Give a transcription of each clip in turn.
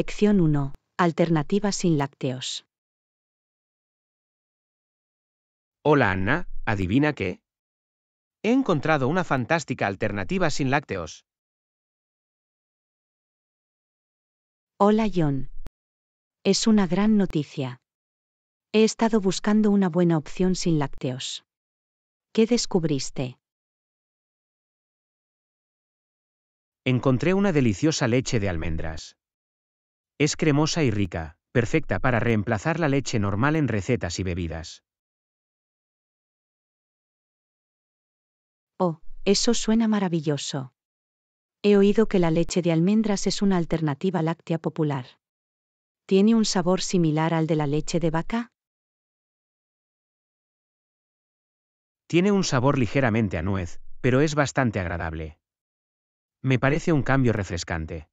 Lección 1. Alternativas sin lácteos. Hola Anna, ¿adivina qué? He encontrado una fantástica alternativa sin lácteos. Hola John. Es una gran noticia. He estado buscando una buena opción sin lácteos. ¿Qué descubriste? Encontré una deliciosa leche de almendras. Es cremosa y rica, perfecta para reemplazar la leche normal en recetas y bebidas. Oh, eso suena maravilloso. He oído que la leche de almendras es una alternativa láctea popular. ¿Tiene un sabor similar al de la leche de vaca? Tiene un sabor ligeramente a nuez, pero es bastante agradable. Me parece un cambio refrescante.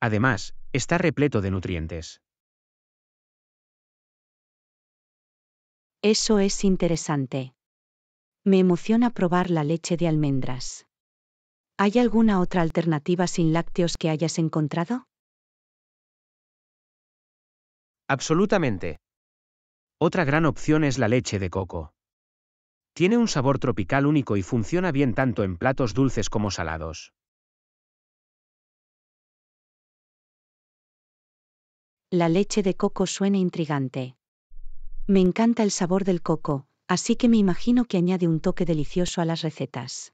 Además, está repleto de nutrientes. Eso es interesante. Me emociona probar la leche de almendras. ¿Hay alguna otra alternativa sin lácteos que hayas encontrado? Absolutamente. Otra gran opción es la leche de coco. Tiene un sabor tropical único y funciona bien tanto en platos dulces como salados. la leche de coco suena intrigante. Me encanta el sabor del coco, así que me imagino que añade un toque delicioso a las recetas.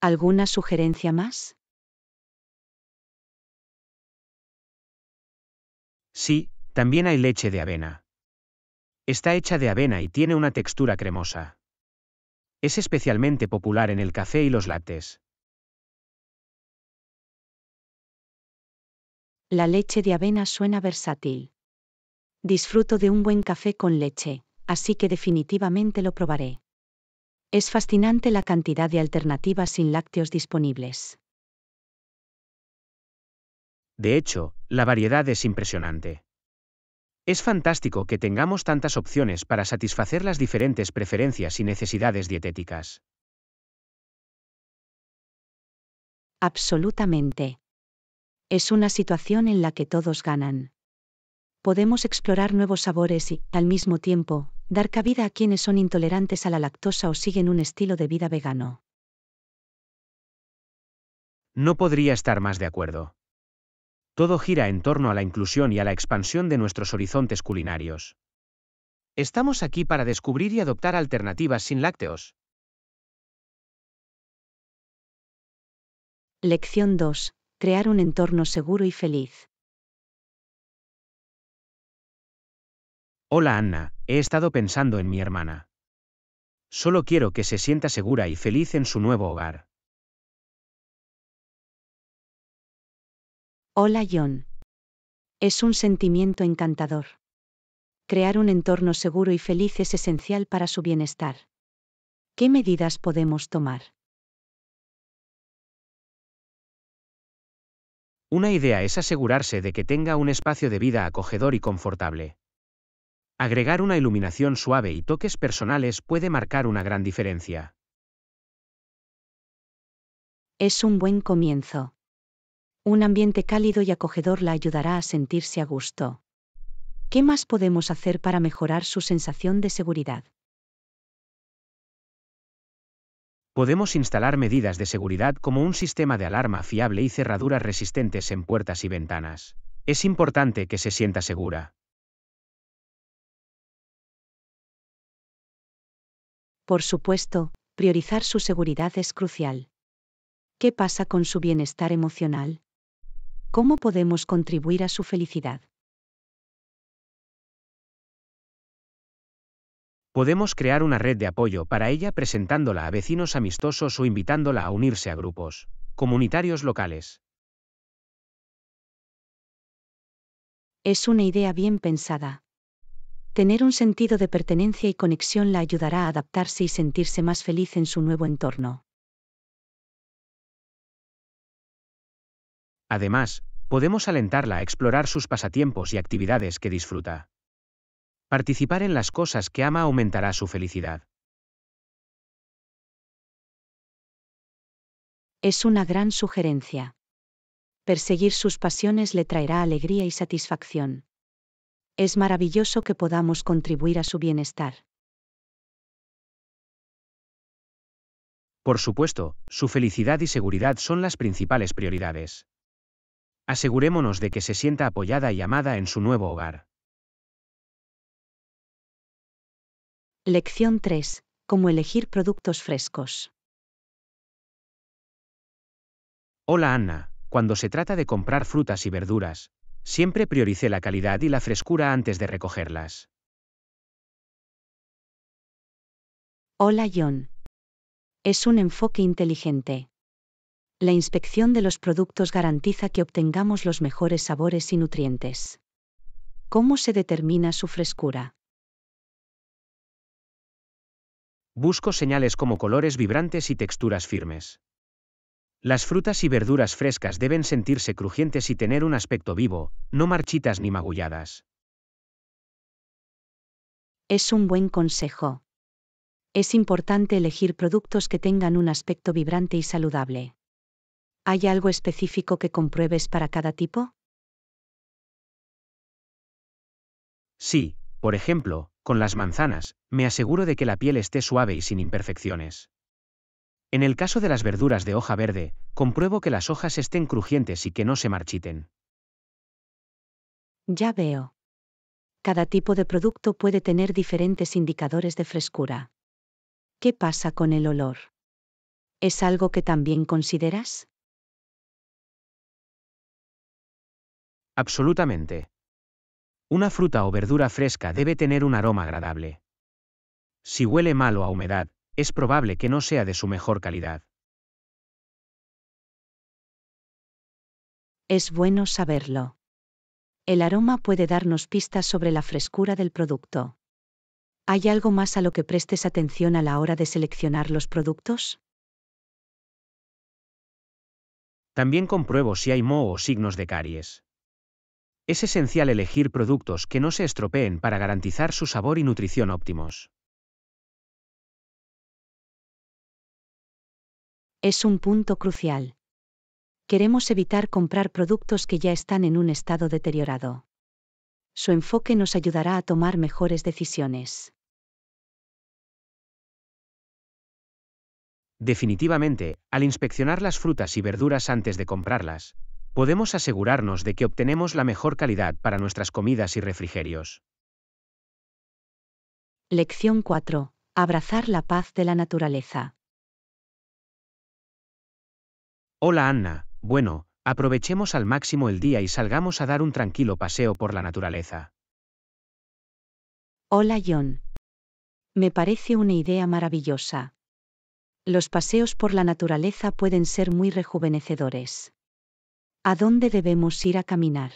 ¿Alguna sugerencia más? Sí, también hay leche de avena. Está hecha de avena y tiene una textura cremosa. Es especialmente popular en el café y los lates. La leche de avena suena versátil. Disfruto de un buen café con leche, así que definitivamente lo probaré. Es fascinante la cantidad de alternativas sin lácteos disponibles. De hecho, la variedad es impresionante. Es fantástico que tengamos tantas opciones para satisfacer las diferentes preferencias y necesidades dietéticas. Absolutamente. Es una situación en la que todos ganan. Podemos explorar nuevos sabores y, al mismo tiempo, dar cabida a quienes son intolerantes a la lactosa o siguen un estilo de vida vegano. No podría estar más de acuerdo. Todo gira en torno a la inclusión y a la expansión de nuestros horizontes culinarios. Estamos aquí para descubrir y adoptar alternativas sin lácteos. Lección 2 crear un entorno seguro y feliz. Hola Anna, he estado pensando en mi hermana. Solo quiero que se sienta segura y feliz en su nuevo hogar. Hola John. Es un sentimiento encantador. Crear un entorno seguro y feliz es esencial para su bienestar. ¿Qué medidas podemos tomar? Una idea es asegurarse de que tenga un espacio de vida acogedor y confortable. Agregar una iluminación suave y toques personales puede marcar una gran diferencia. Es un buen comienzo. Un ambiente cálido y acogedor la ayudará a sentirse a gusto. ¿Qué más podemos hacer para mejorar su sensación de seguridad? Podemos instalar medidas de seguridad como un sistema de alarma fiable y cerraduras resistentes en puertas y ventanas. Es importante que se sienta segura. Por supuesto, priorizar su seguridad es crucial. ¿Qué pasa con su bienestar emocional? ¿Cómo podemos contribuir a su felicidad? Podemos crear una red de apoyo para ella presentándola a vecinos amistosos o invitándola a unirse a grupos comunitarios locales. Es una idea bien pensada. Tener un sentido de pertenencia y conexión la ayudará a adaptarse y sentirse más feliz en su nuevo entorno. Además, podemos alentarla a explorar sus pasatiempos y actividades que disfruta. Participar en las cosas que ama aumentará su felicidad. Es una gran sugerencia. Perseguir sus pasiones le traerá alegría y satisfacción. Es maravilloso que podamos contribuir a su bienestar. Por supuesto, su felicidad y seguridad son las principales prioridades. Asegurémonos de que se sienta apoyada y amada en su nuevo hogar. Lección 3. Cómo elegir productos frescos. Hola Ana, cuando se trata de comprar frutas y verduras, siempre prioricé la calidad y la frescura antes de recogerlas. Hola John. Es un enfoque inteligente. La inspección de los productos garantiza que obtengamos los mejores sabores y nutrientes. ¿Cómo se determina su frescura? Busco señales como colores vibrantes y texturas firmes. Las frutas y verduras frescas deben sentirse crujientes y tener un aspecto vivo, no marchitas ni magulladas. Es un buen consejo. Es importante elegir productos que tengan un aspecto vibrante y saludable. ¿Hay algo específico que compruebes para cada tipo? Sí, por ejemplo, con las manzanas, me aseguro de que la piel esté suave y sin imperfecciones. En el caso de las verduras de hoja verde, compruebo que las hojas estén crujientes y que no se marchiten. Ya veo. Cada tipo de producto puede tener diferentes indicadores de frescura. ¿Qué pasa con el olor? ¿Es algo que también consideras? Absolutamente. Una fruta o verdura fresca debe tener un aroma agradable. Si huele mal o a humedad, es probable que no sea de su mejor calidad. Es bueno saberlo. El aroma puede darnos pistas sobre la frescura del producto. ¿Hay algo más a lo que prestes atención a la hora de seleccionar los productos? También compruebo si hay moho o signos de caries. Es esencial elegir productos que no se estropeen para garantizar su sabor y nutrición óptimos. Es un punto crucial. Queremos evitar comprar productos que ya están en un estado deteriorado. Su enfoque nos ayudará a tomar mejores decisiones. Definitivamente, al inspeccionar las frutas y verduras antes de comprarlas, podemos asegurarnos de que obtenemos la mejor calidad para nuestras comidas y refrigerios. Lección 4. Abrazar la paz de la naturaleza. Hola Anna, bueno, aprovechemos al máximo el día y salgamos a dar un tranquilo paseo por la naturaleza. Hola John. Me parece una idea maravillosa. Los paseos por la naturaleza pueden ser muy rejuvenecedores. ¿A dónde debemos ir a caminar?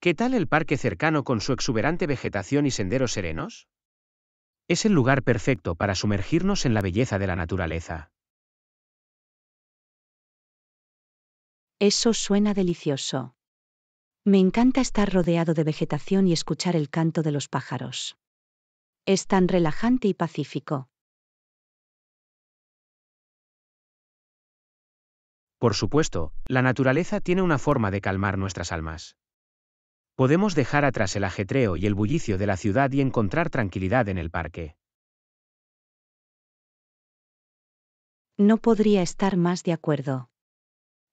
¿Qué tal el parque cercano con su exuberante vegetación y senderos serenos? Es el lugar perfecto para sumergirnos en la belleza de la naturaleza. Eso suena delicioso. Me encanta estar rodeado de vegetación y escuchar el canto de los pájaros. Es tan relajante y pacífico. Por supuesto, la naturaleza tiene una forma de calmar nuestras almas. Podemos dejar atrás el ajetreo y el bullicio de la ciudad y encontrar tranquilidad en el parque. No podría estar más de acuerdo.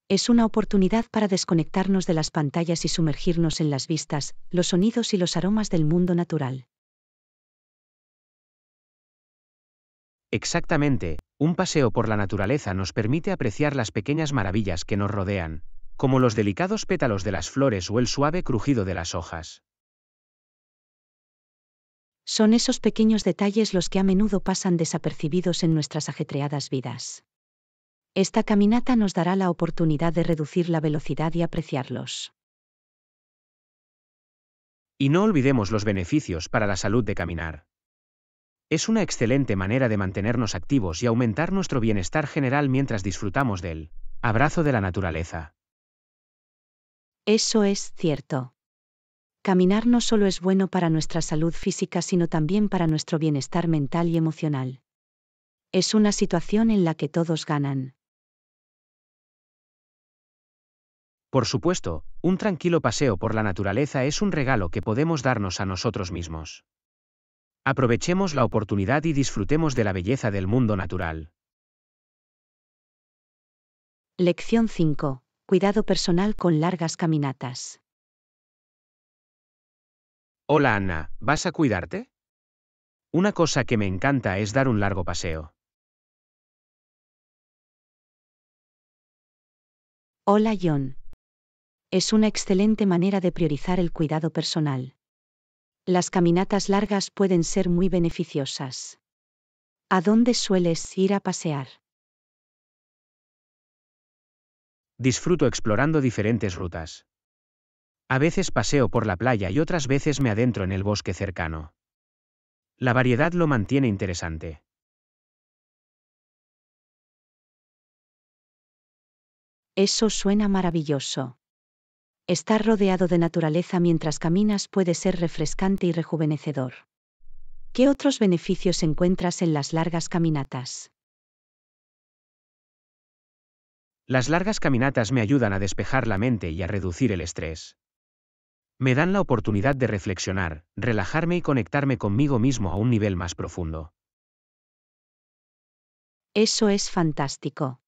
Es una oportunidad para desconectarnos de las pantallas y sumergirnos en las vistas, los sonidos y los aromas del mundo natural. Exactamente, un paseo por la naturaleza nos permite apreciar las pequeñas maravillas que nos rodean, como los delicados pétalos de las flores o el suave crujido de las hojas. Son esos pequeños detalles los que a menudo pasan desapercibidos en nuestras ajetreadas vidas. Esta caminata nos dará la oportunidad de reducir la velocidad y apreciarlos. Y no olvidemos los beneficios para la salud de caminar. Es una excelente manera de mantenernos activos y aumentar nuestro bienestar general mientras disfrutamos del abrazo de la naturaleza. Eso es cierto. Caminar no solo es bueno para nuestra salud física, sino también para nuestro bienestar mental y emocional. Es una situación en la que todos ganan. Por supuesto, un tranquilo paseo por la naturaleza es un regalo que podemos darnos a nosotros mismos. Aprovechemos la oportunidad y disfrutemos de la belleza del mundo natural. Lección 5. Cuidado personal con largas caminatas. Hola Ana, ¿vas a cuidarte? Una cosa que me encanta es dar un largo paseo. Hola John. Es una excelente manera de priorizar el cuidado personal. Las caminatas largas pueden ser muy beneficiosas. ¿A dónde sueles ir a pasear? Disfruto explorando diferentes rutas. A veces paseo por la playa y otras veces me adentro en el bosque cercano. La variedad lo mantiene interesante. Eso suena maravilloso. Estar rodeado de naturaleza mientras caminas puede ser refrescante y rejuvenecedor. ¿Qué otros beneficios encuentras en las largas caminatas? Las largas caminatas me ayudan a despejar la mente y a reducir el estrés. Me dan la oportunidad de reflexionar, relajarme y conectarme conmigo mismo a un nivel más profundo. Eso es fantástico.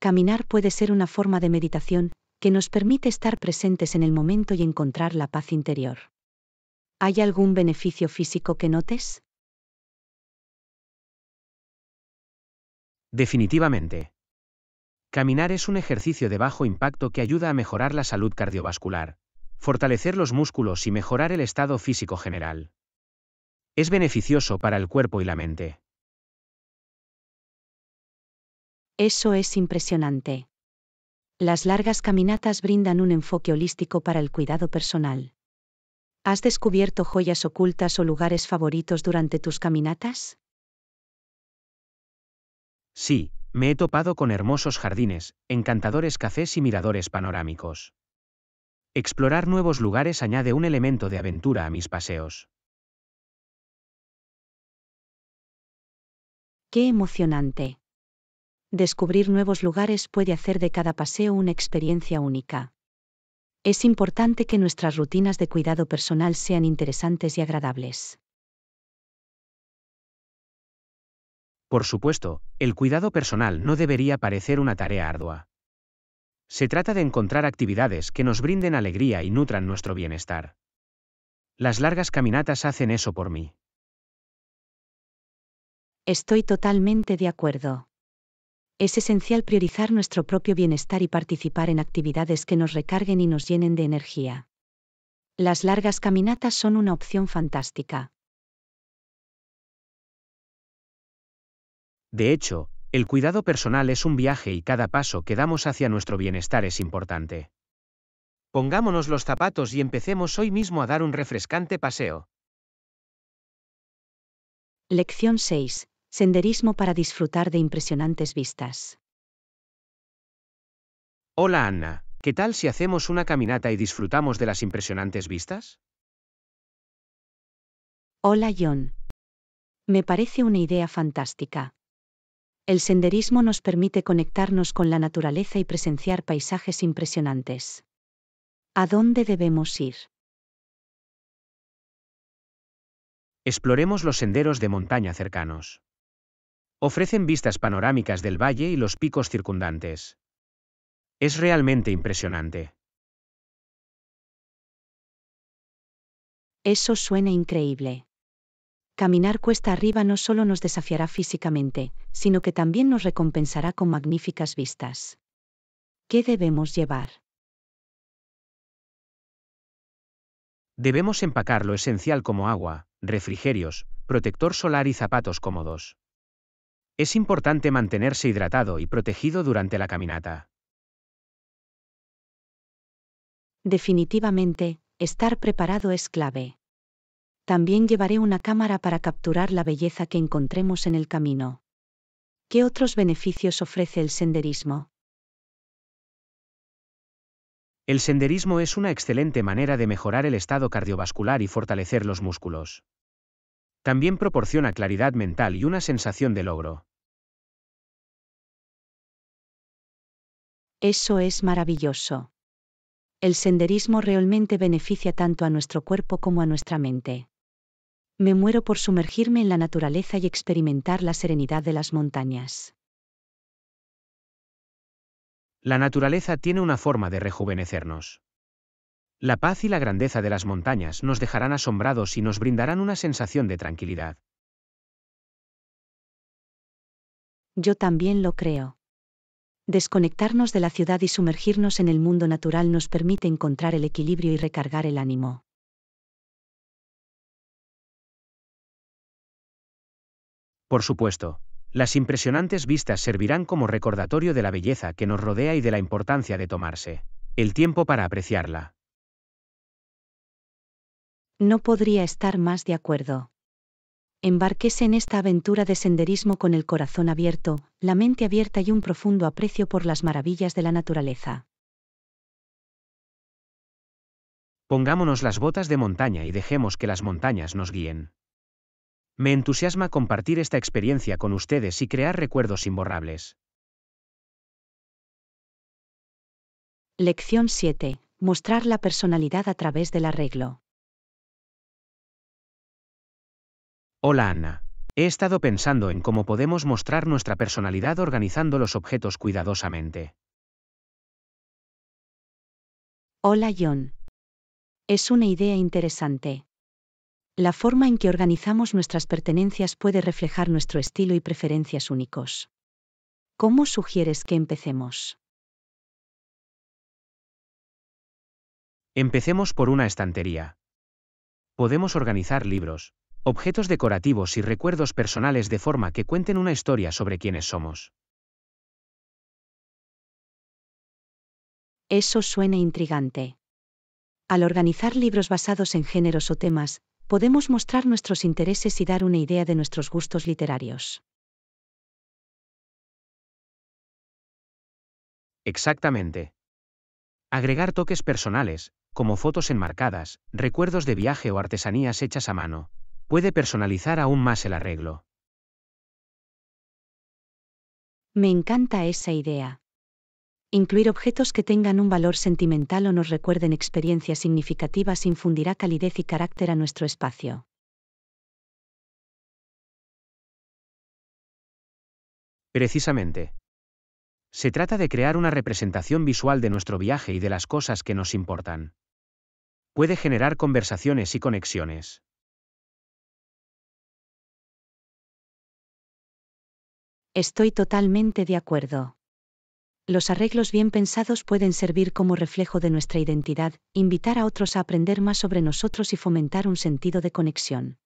Caminar puede ser una forma de meditación, que nos permite estar presentes en el momento y encontrar la paz interior. ¿Hay algún beneficio físico que notes? Definitivamente. Caminar es un ejercicio de bajo impacto que ayuda a mejorar la salud cardiovascular, fortalecer los músculos y mejorar el estado físico general. Es beneficioso para el cuerpo y la mente. Eso es impresionante. Las largas caminatas brindan un enfoque holístico para el cuidado personal. ¿Has descubierto joyas ocultas o lugares favoritos durante tus caminatas? Sí, me he topado con hermosos jardines, encantadores cafés y miradores panorámicos. Explorar nuevos lugares añade un elemento de aventura a mis paseos. ¡Qué emocionante! descubrir nuevos lugares puede hacer de cada paseo una experiencia única. Es importante que nuestras rutinas de cuidado personal sean interesantes y agradables. Por supuesto, el cuidado personal no debería parecer una tarea ardua. Se trata de encontrar actividades que nos brinden alegría y nutran nuestro bienestar. Las largas caminatas hacen eso por mí. Estoy totalmente de acuerdo es esencial priorizar nuestro propio bienestar y participar en actividades que nos recarguen y nos llenen de energía. Las largas caminatas son una opción fantástica. De hecho, el cuidado personal es un viaje y cada paso que damos hacia nuestro bienestar es importante. Pongámonos los zapatos y empecemos hoy mismo a dar un refrescante paseo. Lección 6 senderismo para disfrutar de impresionantes vistas. Hola Anna, ¿qué tal si hacemos una caminata y disfrutamos de las impresionantes vistas? Hola John. Me parece una idea fantástica. El senderismo nos permite conectarnos con la naturaleza y presenciar paisajes impresionantes. ¿A dónde debemos ir? Exploremos los senderos de montaña cercanos ofrecen vistas panorámicas del valle y los picos circundantes. Es realmente impresionante. Eso suena increíble. Caminar cuesta arriba no solo nos desafiará físicamente, sino que también nos recompensará con magníficas vistas. ¿Qué debemos llevar? Debemos empacar lo esencial como agua, refrigerios, protector solar y zapatos cómodos. Es importante mantenerse hidratado y protegido durante la caminata. Definitivamente, estar preparado es clave. También llevaré una cámara para capturar la belleza que encontremos en el camino. ¿Qué otros beneficios ofrece el senderismo? El senderismo es una excelente manera de mejorar el estado cardiovascular y fortalecer los músculos. También proporciona claridad mental y una sensación de logro. Eso es maravilloso. El senderismo realmente beneficia tanto a nuestro cuerpo como a nuestra mente. Me muero por sumergirme en la naturaleza y experimentar la serenidad de las montañas. La naturaleza tiene una forma de rejuvenecernos. La paz y la grandeza de las montañas nos dejarán asombrados y nos brindarán una sensación de tranquilidad. Yo también lo creo. Desconectarnos de la ciudad y sumergirnos en el mundo natural nos permite encontrar el equilibrio y recargar el ánimo. Por supuesto, las impresionantes vistas servirán como recordatorio de la belleza que nos rodea y de la importancia de tomarse el tiempo para apreciarla. No podría estar más de acuerdo. Embarquese en esta aventura de senderismo con el corazón abierto, la mente abierta y un profundo aprecio por las maravillas de la naturaleza. Pongámonos las botas de montaña y dejemos que las montañas nos guíen. Me entusiasma compartir esta experiencia con ustedes y crear recuerdos imborrables. Lección 7. Mostrar la personalidad a través del arreglo. Hola Ana. He estado pensando en cómo podemos mostrar nuestra personalidad organizando los objetos cuidadosamente. Hola John. Es una idea interesante. La forma en que organizamos nuestras pertenencias puede reflejar nuestro estilo y preferencias únicos. ¿Cómo sugieres que empecemos? Empecemos por una estantería. Podemos organizar libros, objetos decorativos y recuerdos personales de forma que cuenten una historia sobre quiénes somos. Eso suena intrigante. Al organizar libros basados en géneros o temas, podemos mostrar nuestros intereses y dar una idea de nuestros gustos literarios. Exactamente. Agregar toques personales, como fotos enmarcadas, recuerdos de viaje o artesanías hechas a mano, puede personalizar aún más el arreglo. Me encanta esa idea. Incluir objetos que tengan un valor sentimental o nos recuerden experiencias significativas infundirá calidez y carácter a nuestro espacio. Precisamente. Se trata de crear una representación visual de nuestro viaje y de las cosas que nos importan. Puede generar conversaciones y conexiones. Estoy totalmente de acuerdo. Los arreglos bien pensados pueden servir como reflejo de nuestra identidad, invitar a otros a aprender más sobre nosotros y fomentar un sentido de conexión.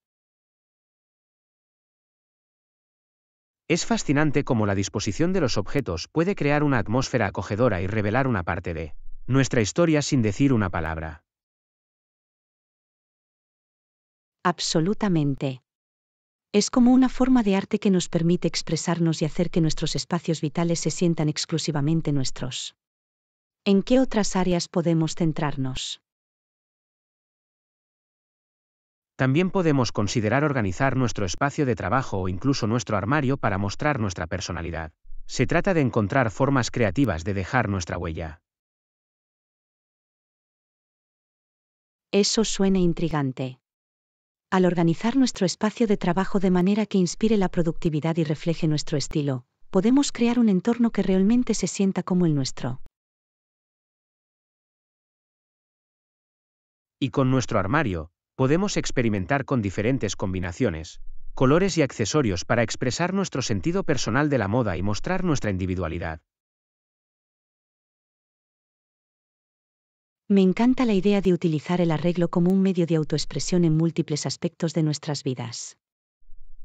Es fascinante cómo la disposición de los objetos puede crear una atmósfera acogedora y revelar una parte de nuestra historia sin decir una palabra. Absolutamente. Es como una forma de arte que nos permite expresarnos y hacer que nuestros espacios vitales se sientan exclusivamente nuestros. ¿En qué otras áreas podemos centrarnos? También podemos considerar organizar nuestro espacio de trabajo o incluso nuestro armario para mostrar nuestra personalidad. Se trata de encontrar formas creativas de dejar nuestra huella. Eso suena intrigante al organizar nuestro espacio de trabajo de manera que inspire la productividad y refleje nuestro estilo, podemos crear un entorno que realmente se sienta como el nuestro. Y con nuestro armario, podemos experimentar con diferentes combinaciones, colores y accesorios para expresar nuestro sentido personal de la moda y mostrar nuestra individualidad. Me encanta la idea de utilizar el arreglo como un medio de autoexpresión en múltiples aspectos de nuestras vidas.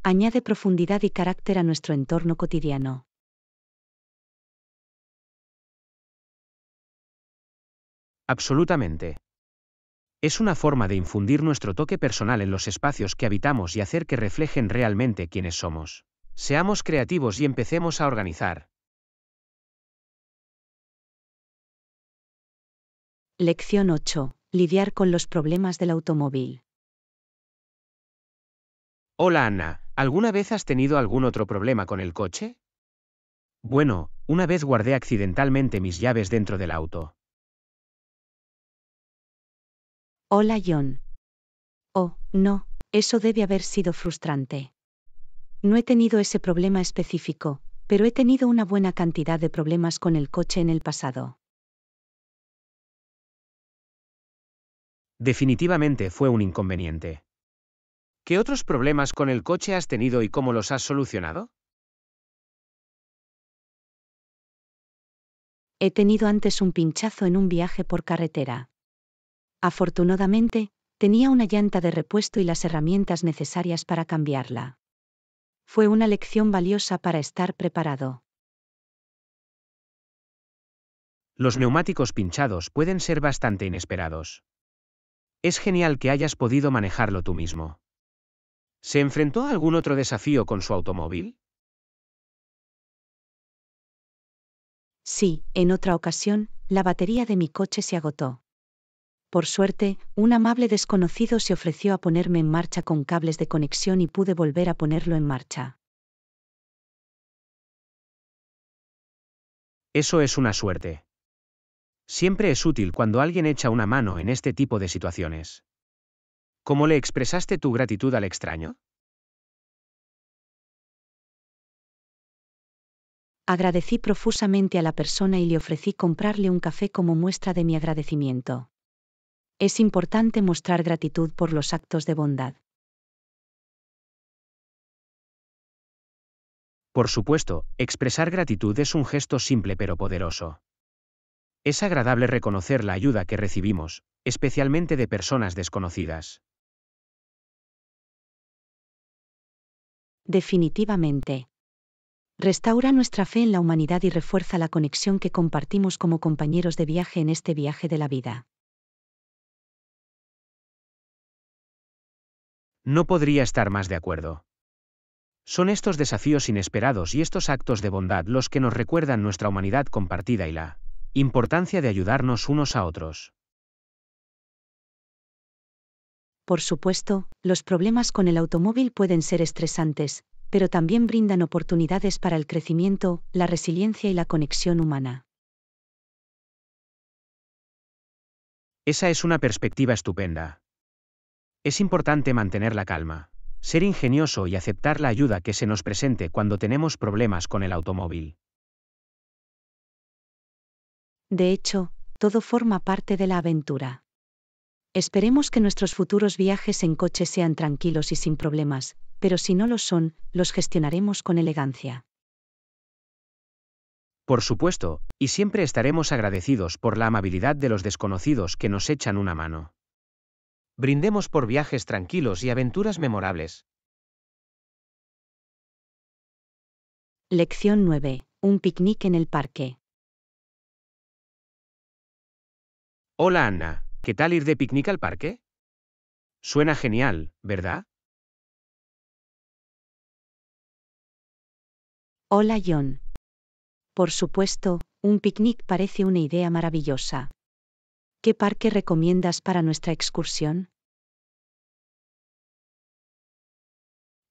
Añade profundidad y carácter a nuestro entorno cotidiano. Absolutamente. Es una forma de infundir nuestro toque personal en los espacios que habitamos y hacer que reflejen realmente quiénes somos. Seamos creativos y empecemos a organizar, Lección 8. Lidiar con los problemas del automóvil. Hola Ana, ¿alguna vez has tenido algún otro problema con el coche? Bueno, una vez guardé accidentalmente mis llaves dentro del auto. Hola John. Oh, no, eso debe haber sido frustrante. No he tenido ese problema específico, pero he tenido una buena cantidad de problemas con el coche en el pasado. definitivamente fue un inconveniente. ¿Qué otros problemas con el coche has tenido y cómo los has solucionado? He tenido antes un pinchazo en un viaje por carretera. Afortunadamente, tenía una llanta de repuesto y las herramientas necesarias para cambiarla. Fue una lección valiosa para estar preparado. Los neumáticos pinchados pueden ser bastante inesperados. Es genial que hayas podido manejarlo tú mismo. ¿Se enfrentó a algún otro desafío con su automóvil? Sí, en otra ocasión, la batería de mi coche se agotó. Por suerte, un amable desconocido se ofreció a ponerme en marcha con cables de conexión y pude volver a ponerlo en marcha. Eso es una suerte. Siempre es útil cuando alguien echa una mano en este tipo de situaciones. ¿Cómo le expresaste tu gratitud al extraño? Agradecí profusamente a la persona y le ofrecí comprarle un café como muestra de mi agradecimiento. Es importante mostrar gratitud por los actos de bondad. Por supuesto, expresar gratitud es un gesto simple pero poderoso. Es agradable reconocer la ayuda que recibimos, especialmente de personas desconocidas. Definitivamente. Restaura nuestra fe en la humanidad y refuerza la conexión que compartimos como compañeros de viaje en este viaje de la vida. No podría estar más de acuerdo. Son estos desafíos inesperados y estos actos de bondad los que nos recuerdan nuestra humanidad compartida y la Importancia de ayudarnos unos a otros. Por supuesto, los problemas con el automóvil pueden ser estresantes, pero también brindan oportunidades para el crecimiento, la resiliencia y la conexión humana. Esa es una perspectiva estupenda. Es importante mantener la calma, ser ingenioso y aceptar la ayuda que se nos presente cuando tenemos problemas con el automóvil. De hecho, todo forma parte de la aventura. Esperemos que nuestros futuros viajes en coche sean tranquilos y sin problemas, pero si no lo son, los gestionaremos con elegancia. Por supuesto, y siempre estaremos agradecidos por la amabilidad de los desconocidos que nos echan una mano. Brindemos por viajes tranquilos y aventuras memorables. Lección 9. Un picnic en el parque. Hola Ana, ¿qué tal ir de picnic al parque? Suena genial, ¿verdad? Hola John. Por supuesto, un picnic parece una idea maravillosa. ¿Qué parque recomiendas para nuestra excursión?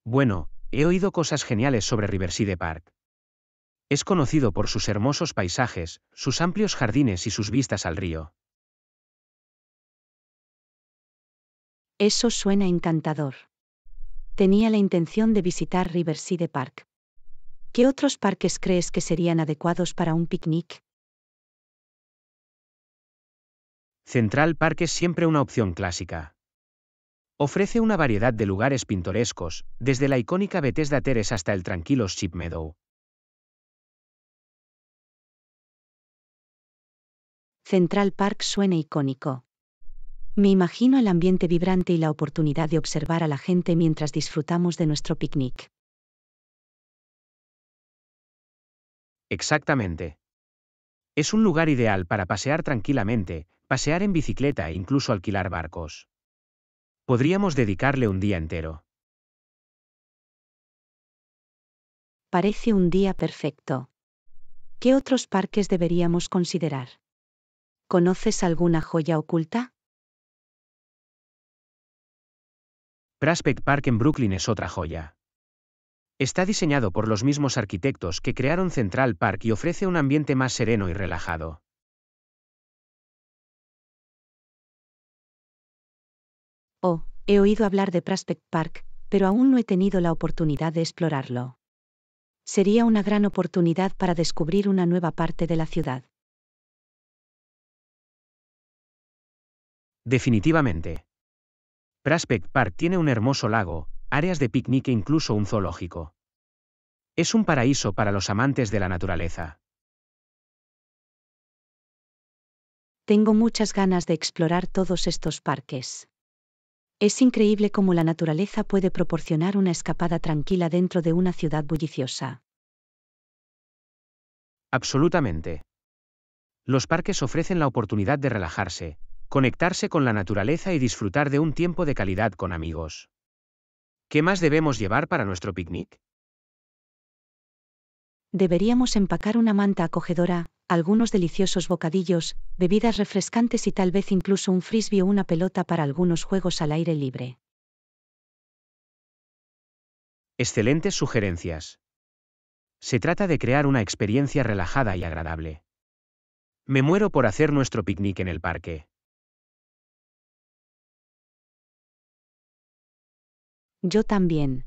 Bueno, he oído cosas geniales sobre Riverside Park. Es conocido por sus hermosos paisajes, sus amplios jardines y sus vistas al río. Eso suena encantador. Tenía la intención de visitar Riverside Park. ¿Qué otros parques crees que serían adecuados para un picnic? Central Park es siempre una opción clásica. Ofrece una variedad de lugares pintorescos, desde la icónica Bethesda Terrace hasta el tranquilo Sheep Meadow. Central Park suena icónico. Me imagino el ambiente vibrante y la oportunidad de observar a la gente mientras disfrutamos de nuestro picnic. Exactamente. Es un lugar ideal para pasear tranquilamente, pasear en bicicleta e incluso alquilar barcos. Podríamos dedicarle un día entero. Parece un día perfecto. ¿Qué otros parques deberíamos considerar? ¿Conoces alguna joya oculta? Prospect Park en Brooklyn es otra joya. Está diseñado por los mismos arquitectos que crearon Central Park y ofrece un ambiente más sereno y relajado. Oh, he oído hablar de Prospect Park, pero aún no he tenido la oportunidad de explorarlo. Sería una gran oportunidad para descubrir una nueva parte de la ciudad. Definitivamente. Prospect Park tiene un hermoso lago, áreas de picnic e incluso un zoológico. Es un paraíso para los amantes de la naturaleza. Tengo muchas ganas de explorar todos estos parques. Es increíble cómo la naturaleza puede proporcionar una escapada tranquila dentro de una ciudad bulliciosa. Absolutamente. Los parques ofrecen la oportunidad de relajarse, conectarse con la naturaleza y disfrutar de un tiempo de calidad con amigos. ¿Qué más debemos llevar para nuestro picnic? Deberíamos empacar una manta acogedora, algunos deliciosos bocadillos, bebidas refrescantes y tal vez incluso un frisbee o una pelota para algunos juegos al aire libre. Excelentes sugerencias. Se trata de crear una experiencia relajada y agradable. Me muero por hacer nuestro picnic en el parque. Yo también.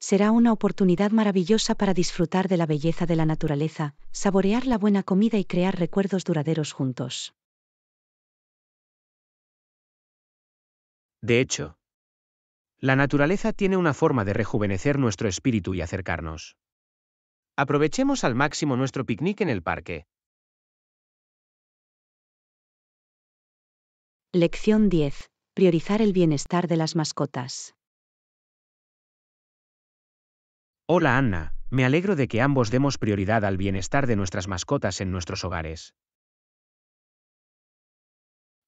Será una oportunidad maravillosa para disfrutar de la belleza de la naturaleza, saborear la buena comida y crear recuerdos duraderos juntos. De hecho, la naturaleza tiene una forma de rejuvenecer nuestro espíritu y acercarnos. Aprovechemos al máximo nuestro picnic en el parque. Lección 10. Priorizar el bienestar de las mascotas. Hola Anna, me alegro de que ambos demos prioridad al bienestar de nuestras mascotas en nuestros hogares.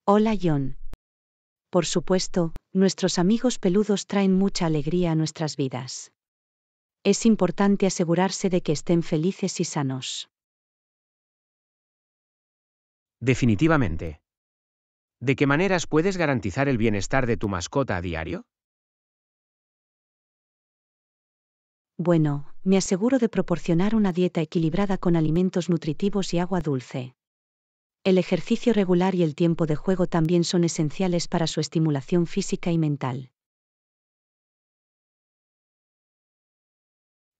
Hola John. Por supuesto, nuestros amigos peludos traen mucha alegría a nuestras vidas. Es importante asegurarse de que estén felices y sanos. Definitivamente. ¿De qué maneras puedes garantizar el bienestar de tu mascota a diario? Bueno, me aseguro de proporcionar una dieta equilibrada con alimentos nutritivos y agua dulce. El ejercicio regular y el tiempo de juego también son esenciales para su estimulación física y mental.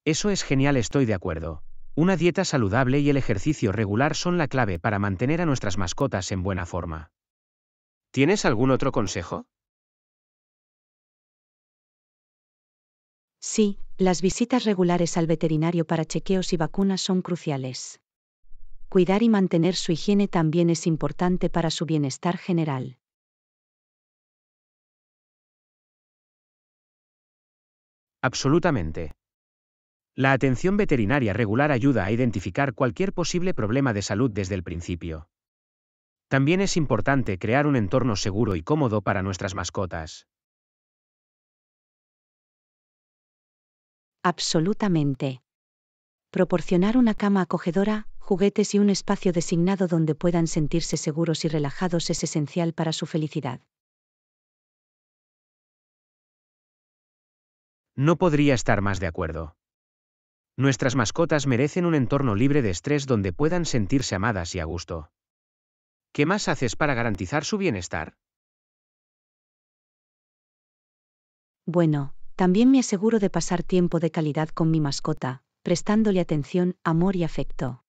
Eso es genial, estoy de acuerdo. Una dieta saludable y el ejercicio regular son la clave para mantener a nuestras mascotas en buena forma. ¿Tienes algún otro consejo? Sí, las visitas regulares al veterinario para chequeos y vacunas son cruciales. Cuidar y mantener su higiene también es importante para su bienestar general. Absolutamente. La atención veterinaria regular ayuda a identificar cualquier posible problema de salud desde el principio. También es importante crear un entorno seguro y cómodo para nuestras mascotas. Absolutamente. Proporcionar una cama acogedora, juguetes y un espacio designado donde puedan sentirse seguros y relajados es esencial para su felicidad. No podría estar más de acuerdo. Nuestras mascotas merecen un entorno libre de estrés donde puedan sentirse amadas y a gusto. ¿Qué más haces para garantizar su bienestar? Bueno, también me aseguro de pasar tiempo de calidad con mi mascota, prestándole atención, amor y afecto.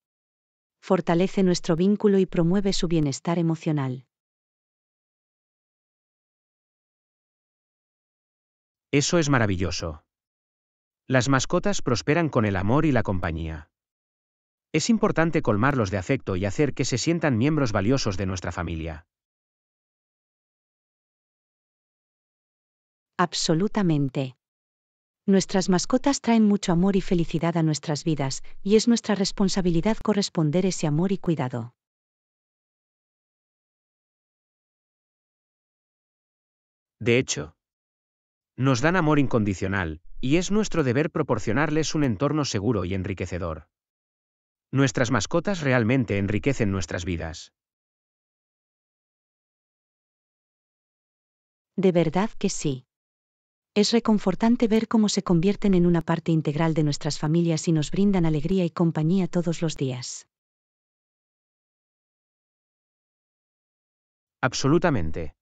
Fortalece nuestro vínculo y promueve su bienestar emocional. Eso es maravilloso. Las mascotas prosperan con el amor y la compañía. Es importante colmarlos de afecto y hacer que se sientan miembros valiosos de nuestra familia. Absolutamente. Nuestras mascotas traen mucho amor y felicidad a nuestras vidas, y es nuestra responsabilidad corresponder ese amor y cuidado. De hecho, nos dan amor incondicional, y es nuestro deber proporcionarles un entorno seguro y enriquecedor. Nuestras mascotas realmente enriquecen nuestras vidas. De verdad que sí. Es reconfortante ver cómo se convierten en una parte integral de nuestras familias y nos brindan alegría y compañía todos los días. Absolutamente.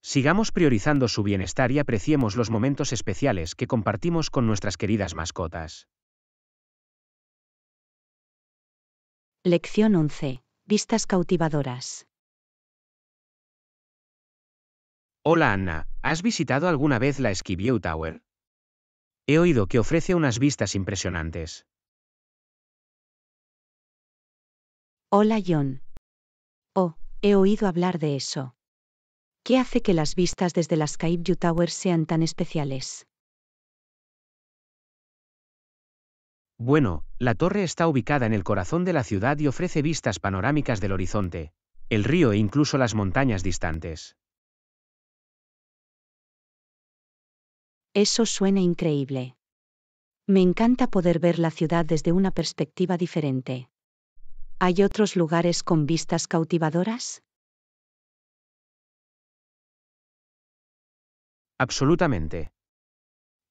Sigamos priorizando su bienestar y apreciemos los momentos especiales que compartimos con nuestras queridas mascotas. Lección 11. Vistas cautivadoras. Hola Anna, ¿has visitado alguna vez la Skyview Tower? He oído que ofrece unas vistas impresionantes. Hola John. Oh, he oído hablar de eso. ¿Qué hace que las vistas desde la Skyview Tower sean tan especiales? Bueno, la torre está ubicada en el corazón de la ciudad y ofrece vistas panorámicas del horizonte, el río e incluso las montañas distantes. Eso suena increíble. Me encanta poder ver la ciudad desde una perspectiva diferente. ¿Hay otros lugares con vistas cautivadoras? Absolutamente.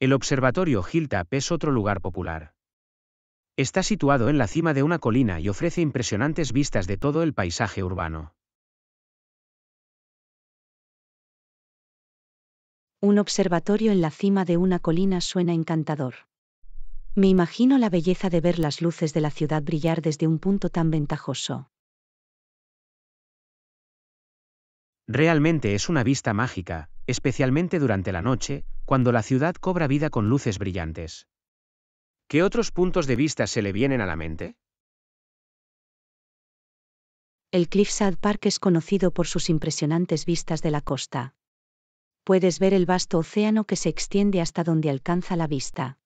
El Observatorio Hilltop es otro lugar popular. Está situado en la cima de una colina y ofrece impresionantes vistas de todo el paisaje urbano. Un observatorio en la cima de una colina suena encantador. Me imagino la belleza de ver las luces de la ciudad brillar desde un punto tan ventajoso. Realmente es una vista mágica, especialmente durante la noche, cuando la ciudad cobra vida con luces brillantes. ¿Qué otros puntos de vista se le vienen a la mente? El Cliffside Park es conocido por sus impresionantes vistas de la costa puedes ver el vasto océano que se extiende hasta donde alcanza la vista.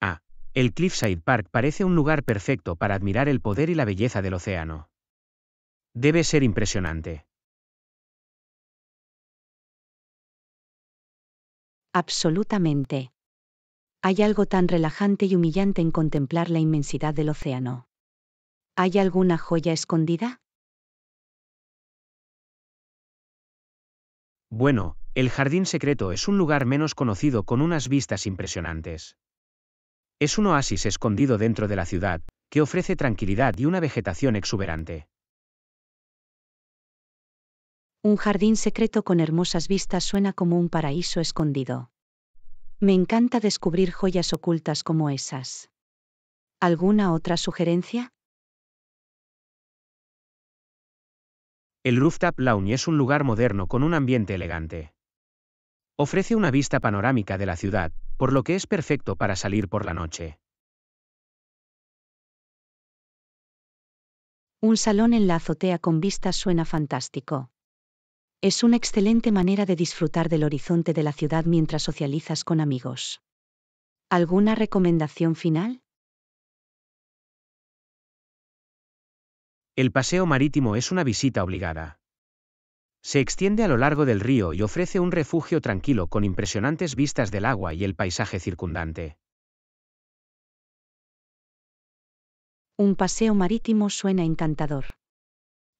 Ah, el Cliffside Park parece un lugar perfecto para admirar el poder y la belleza del océano. Debe ser impresionante. Absolutamente. Hay algo tan relajante y humillante en contemplar la inmensidad del océano. ¿Hay alguna joya escondida? Bueno, el jardín secreto es un lugar menos conocido con unas vistas impresionantes. Es un oasis escondido dentro de la ciudad, que ofrece tranquilidad y una vegetación exuberante. Un jardín secreto con hermosas vistas suena como un paraíso escondido. Me encanta descubrir joyas ocultas como esas. ¿Alguna otra sugerencia? El Rooftop Lounge es un lugar moderno con un ambiente elegante. Ofrece una vista panorámica de la ciudad, por lo que es perfecto para salir por la noche. Un salón en la azotea con vistas suena fantástico. Es una excelente manera de disfrutar del horizonte de la ciudad mientras socializas con amigos. ¿Alguna recomendación final? El paseo marítimo es una visita obligada. Se extiende a lo largo del río y ofrece un refugio tranquilo con impresionantes vistas del agua y el paisaje circundante. Un paseo marítimo suena encantador.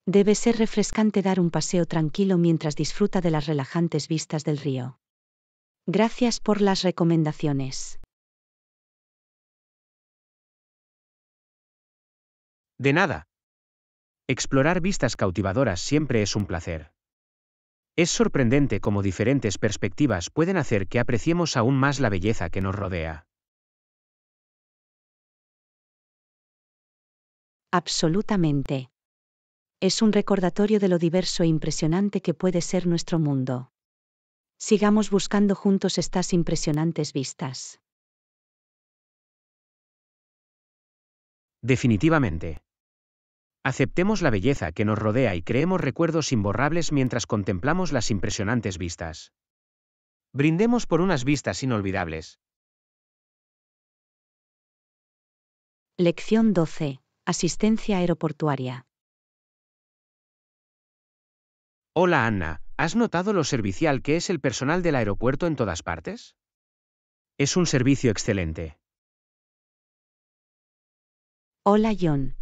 Debe ser refrescante dar un paseo tranquilo mientras disfruta de las relajantes vistas del río. Gracias por las recomendaciones. De nada, Explorar vistas cautivadoras siempre es un placer. Es sorprendente cómo diferentes perspectivas pueden hacer que apreciemos aún más la belleza que nos rodea. Absolutamente. Es un recordatorio de lo diverso e impresionante que puede ser nuestro mundo. Sigamos buscando juntos estas impresionantes vistas. Definitivamente. Aceptemos la belleza que nos rodea y creemos recuerdos imborrables mientras contemplamos las impresionantes vistas. Brindemos por unas vistas inolvidables. Lección 12. Asistencia aeroportuaria. Hola Anna, ¿has notado lo servicial que es el personal del aeropuerto en todas partes? Es un servicio excelente. Hola John,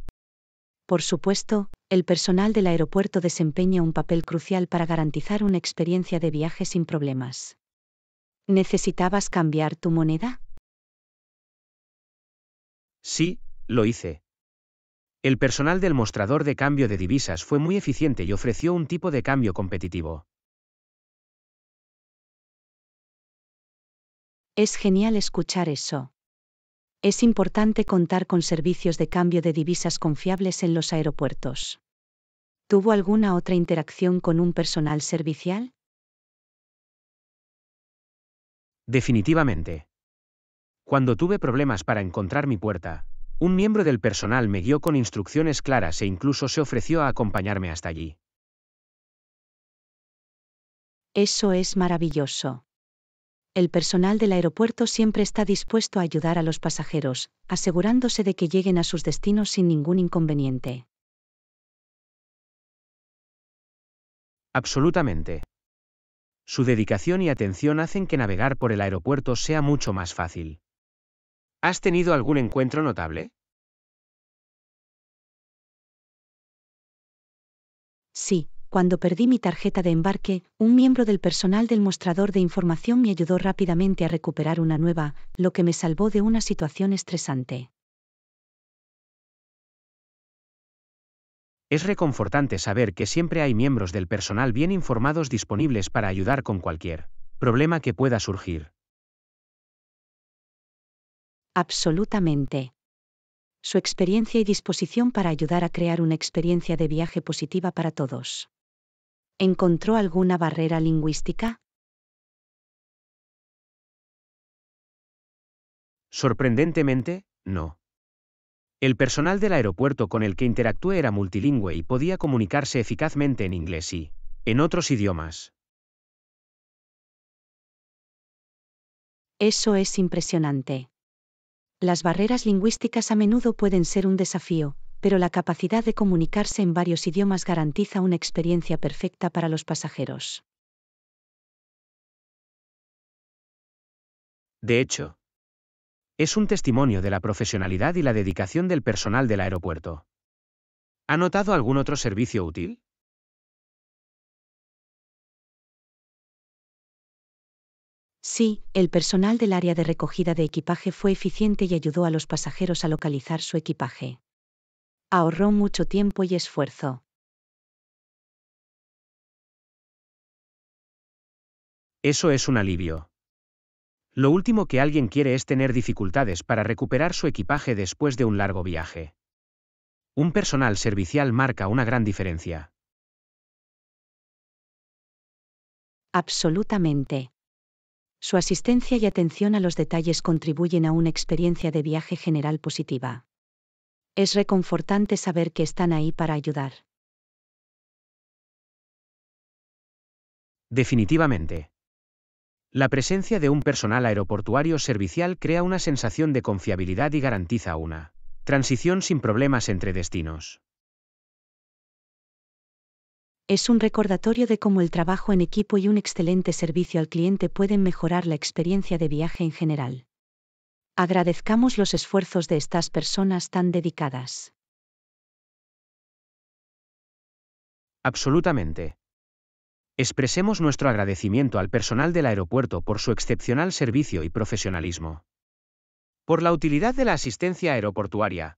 por supuesto, el personal del aeropuerto desempeña un papel crucial para garantizar una experiencia de viaje sin problemas. ¿Necesitabas cambiar tu moneda? Sí, lo hice. El personal del mostrador de cambio de divisas fue muy eficiente y ofreció un tipo de cambio competitivo. Es genial escuchar eso es importante contar con servicios de cambio de divisas confiables en los aeropuertos. ¿Tuvo alguna otra interacción con un personal servicial? Definitivamente. Cuando tuve problemas para encontrar mi puerta, un miembro del personal me guió con instrucciones claras e incluso se ofreció a acompañarme hasta allí. Eso es maravilloso el personal del aeropuerto siempre está dispuesto a ayudar a los pasajeros, asegurándose de que lleguen a sus destinos sin ningún inconveniente. Absolutamente. Su dedicación y atención hacen que navegar por el aeropuerto sea mucho más fácil. ¿Has tenido algún encuentro notable? Sí, cuando perdí mi tarjeta de embarque, un miembro del personal del mostrador de información me ayudó rápidamente a recuperar una nueva, lo que me salvó de una situación estresante. Es reconfortante saber que siempre hay miembros del personal bien informados disponibles para ayudar con cualquier problema que pueda surgir. Absolutamente su experiencia y disposición para ayudar a crear una experiencia de viaje positiva para todos. ¿Encontró alguna barrera lingüística? Sorprendentemente, no. El personal del aeropuerto con el que interactué era multilingüe y podía comunicarse eficazmente en inglés y en otros idiomas. Eso es impresionante. Las barreras lingüísticas a menudo pueden ser un desafío, pero la capacidad de comunicarse en varios idiomas garantiza una experiencia perfecta para los pasajeros. De hecho, es un testimonio de la profesionalidad y la dedicación del personal del aeropuerto. ¿Ha notado algún otro servicio útil? Sí, el personal del área de recogida de equipaje fue eficiente y ayudó a los pasajeros a localizar su equipaje ahorró mucho tiempo y esfuerzo. Eso es un alivio. Lo último que alguien quiere es tener dificultades para recuperar su equipaje después de un largo viaje. Un personal servicial marca una gran diferencia. Absolutamente. Su asistencia y atención a los detalles contribuyen a una experiencia de viaje general positiva. Es reconfortante saber que están ahí para ayudar. Definitivamente. La presencia de un personal aeroportuario servicial crea una sensación de confiabilidad y garantiza una transición sin problemas entre destinos. Es un recordatorio de cómo el trabajo en equipo y un excelente servicio al cliente pueden mejorar la experiencia de viaje en general. Agradezcamos los esfuerzos de estas personas tan dedicadas. Absolutamente. Expresemos nuestro agradecimiento al personal del aeropuerto por su excepcional servicio y profesionalismo. Por la utilidad de la asistencia aeroportuaria.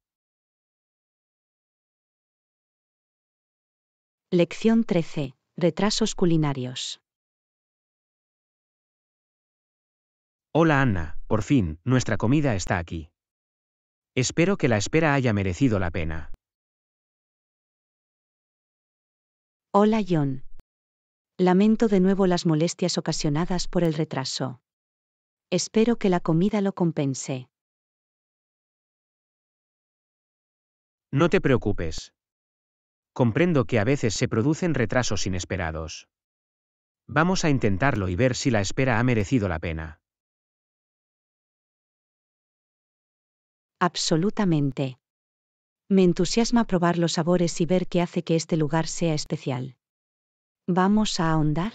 Lección 13. Retrasos culinarios. Hola Anna, por fin, nuestra comida está aquí. Espero que la espera haya merecido la pena. Hola John. Lamento de nuevo las molestias ocasionadas por el retraso. Espero que la comida lo compense. No te preocupes. Comprendo que a veces se producen retrasos inesperados. Vamos a intentarlo y ver si la espera ha merecido la pena. Absolutamente. Me entusiasma probar los sabores y ver qué hace que este lugar sea especial. ¿Vamos a ahondar?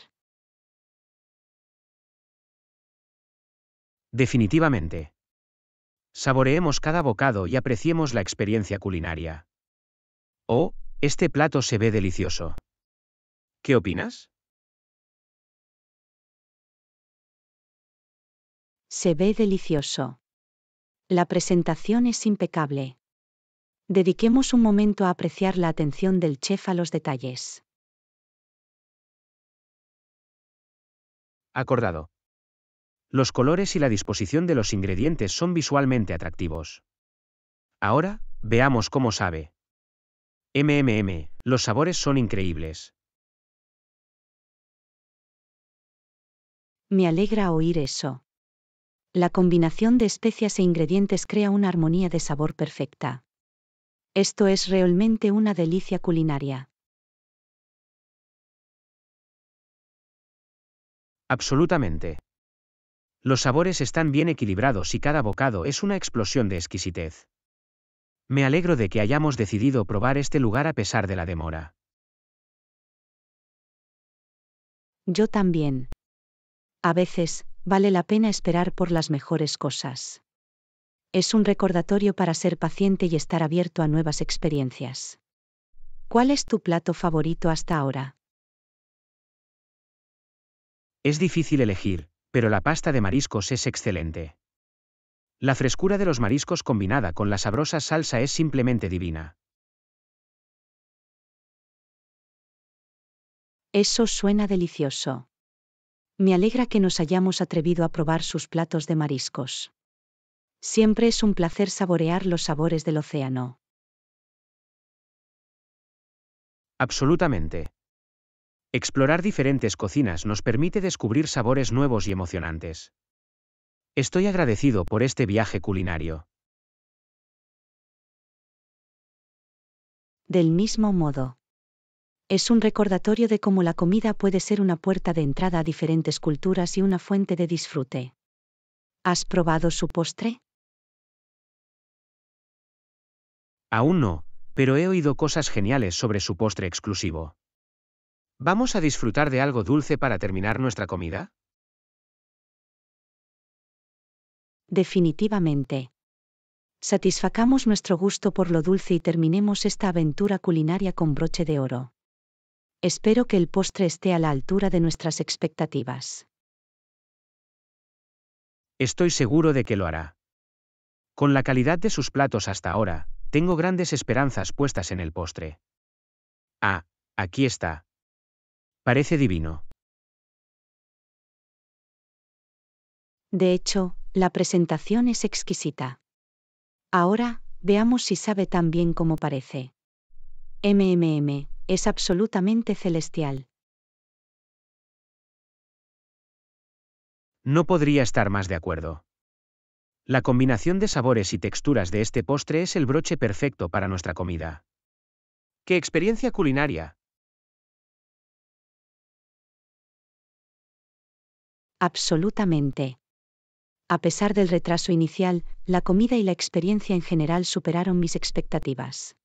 Definitivamente. Saboreemos cada bocado y apreciemos la experiencia culinaria. Oh, este plato se ve delicioso. ¿Qué opinas? Se ve delicioso. La presentación es impecable. Dediquemos un momento a apreciar la atención del chef a los detalles. Acordado. Los colores y la disposición de los ingredientes son visualmente atractivos. Ahora, veamos cómo sabe. MMM, los sabores son increíbles. Me alegra oír eso. La combinación de especias e ingredientes crea una armonía de sabor perfecta. Esto es realmente una delicia culinaria. Absolutamente. Los sabores están bien equilibrados y cada bocado es una explosión de exquisitez. Me alegro de que hayamos decidido probar este lugar a pesar de la demora. Yo también. A veces, vale la pena esperar por las mejores cosas. Es un recordatorio para ser paciente y estar abierto a nuevas experiencias. ¿Cuál es tu plato favorito hasta ahora? Es difícil elegir, pero la pasta de mariscos es excelente. La frescura de los mariscos combinada con la sabrosa salsa es simplemente divina. Eso suena delicioso. Me alegra que nos hayamos atrevido a probar sus platos de mariscos. Siempre es un placer saborear los sabores del océano. Absolutamente. Explorar diferentes cocinas nos permite descubrir sabores nuevos y emocionantes. Estoy agradecido por este viaje culinario. Del mismo modo es un recordatorio de cómo la comida puede ser una puerta de entrada a diferentes culturas y una fuente de disfrute. ¿Has probado su postre? Aún no, pero he oído cosas geniales sobre su postre exclusivo. ¿Vamos a disfrutar de algo dulce para terminar nuestra comida? Definitivamente. Satisfacamos nuestro gusto por lo dulce y terminemos esta aventura culinaria con broche de oro. Espero que el postre esté a la altura de nuestras expectativas. Estoy seguro de que lo hará. Con la calidad de sus platos hasta ahora, tengo grandes esperanzas puestas en el postre. Ah, aquí está. Parece divino. De hecho, la presentación es exquisita. Ahora, veamos si sabe tan bien como parece. MMM, es absolutamente celestial. No podría estar más de acuerdo. La combinación de sabores y texturas de este postre es el broche perfecto para nuestra comida. ¡Qué experiencia culinaria! Absolutamente. A pesar del retraso inicial, la comida y la experiencia en general superaron mis expectativas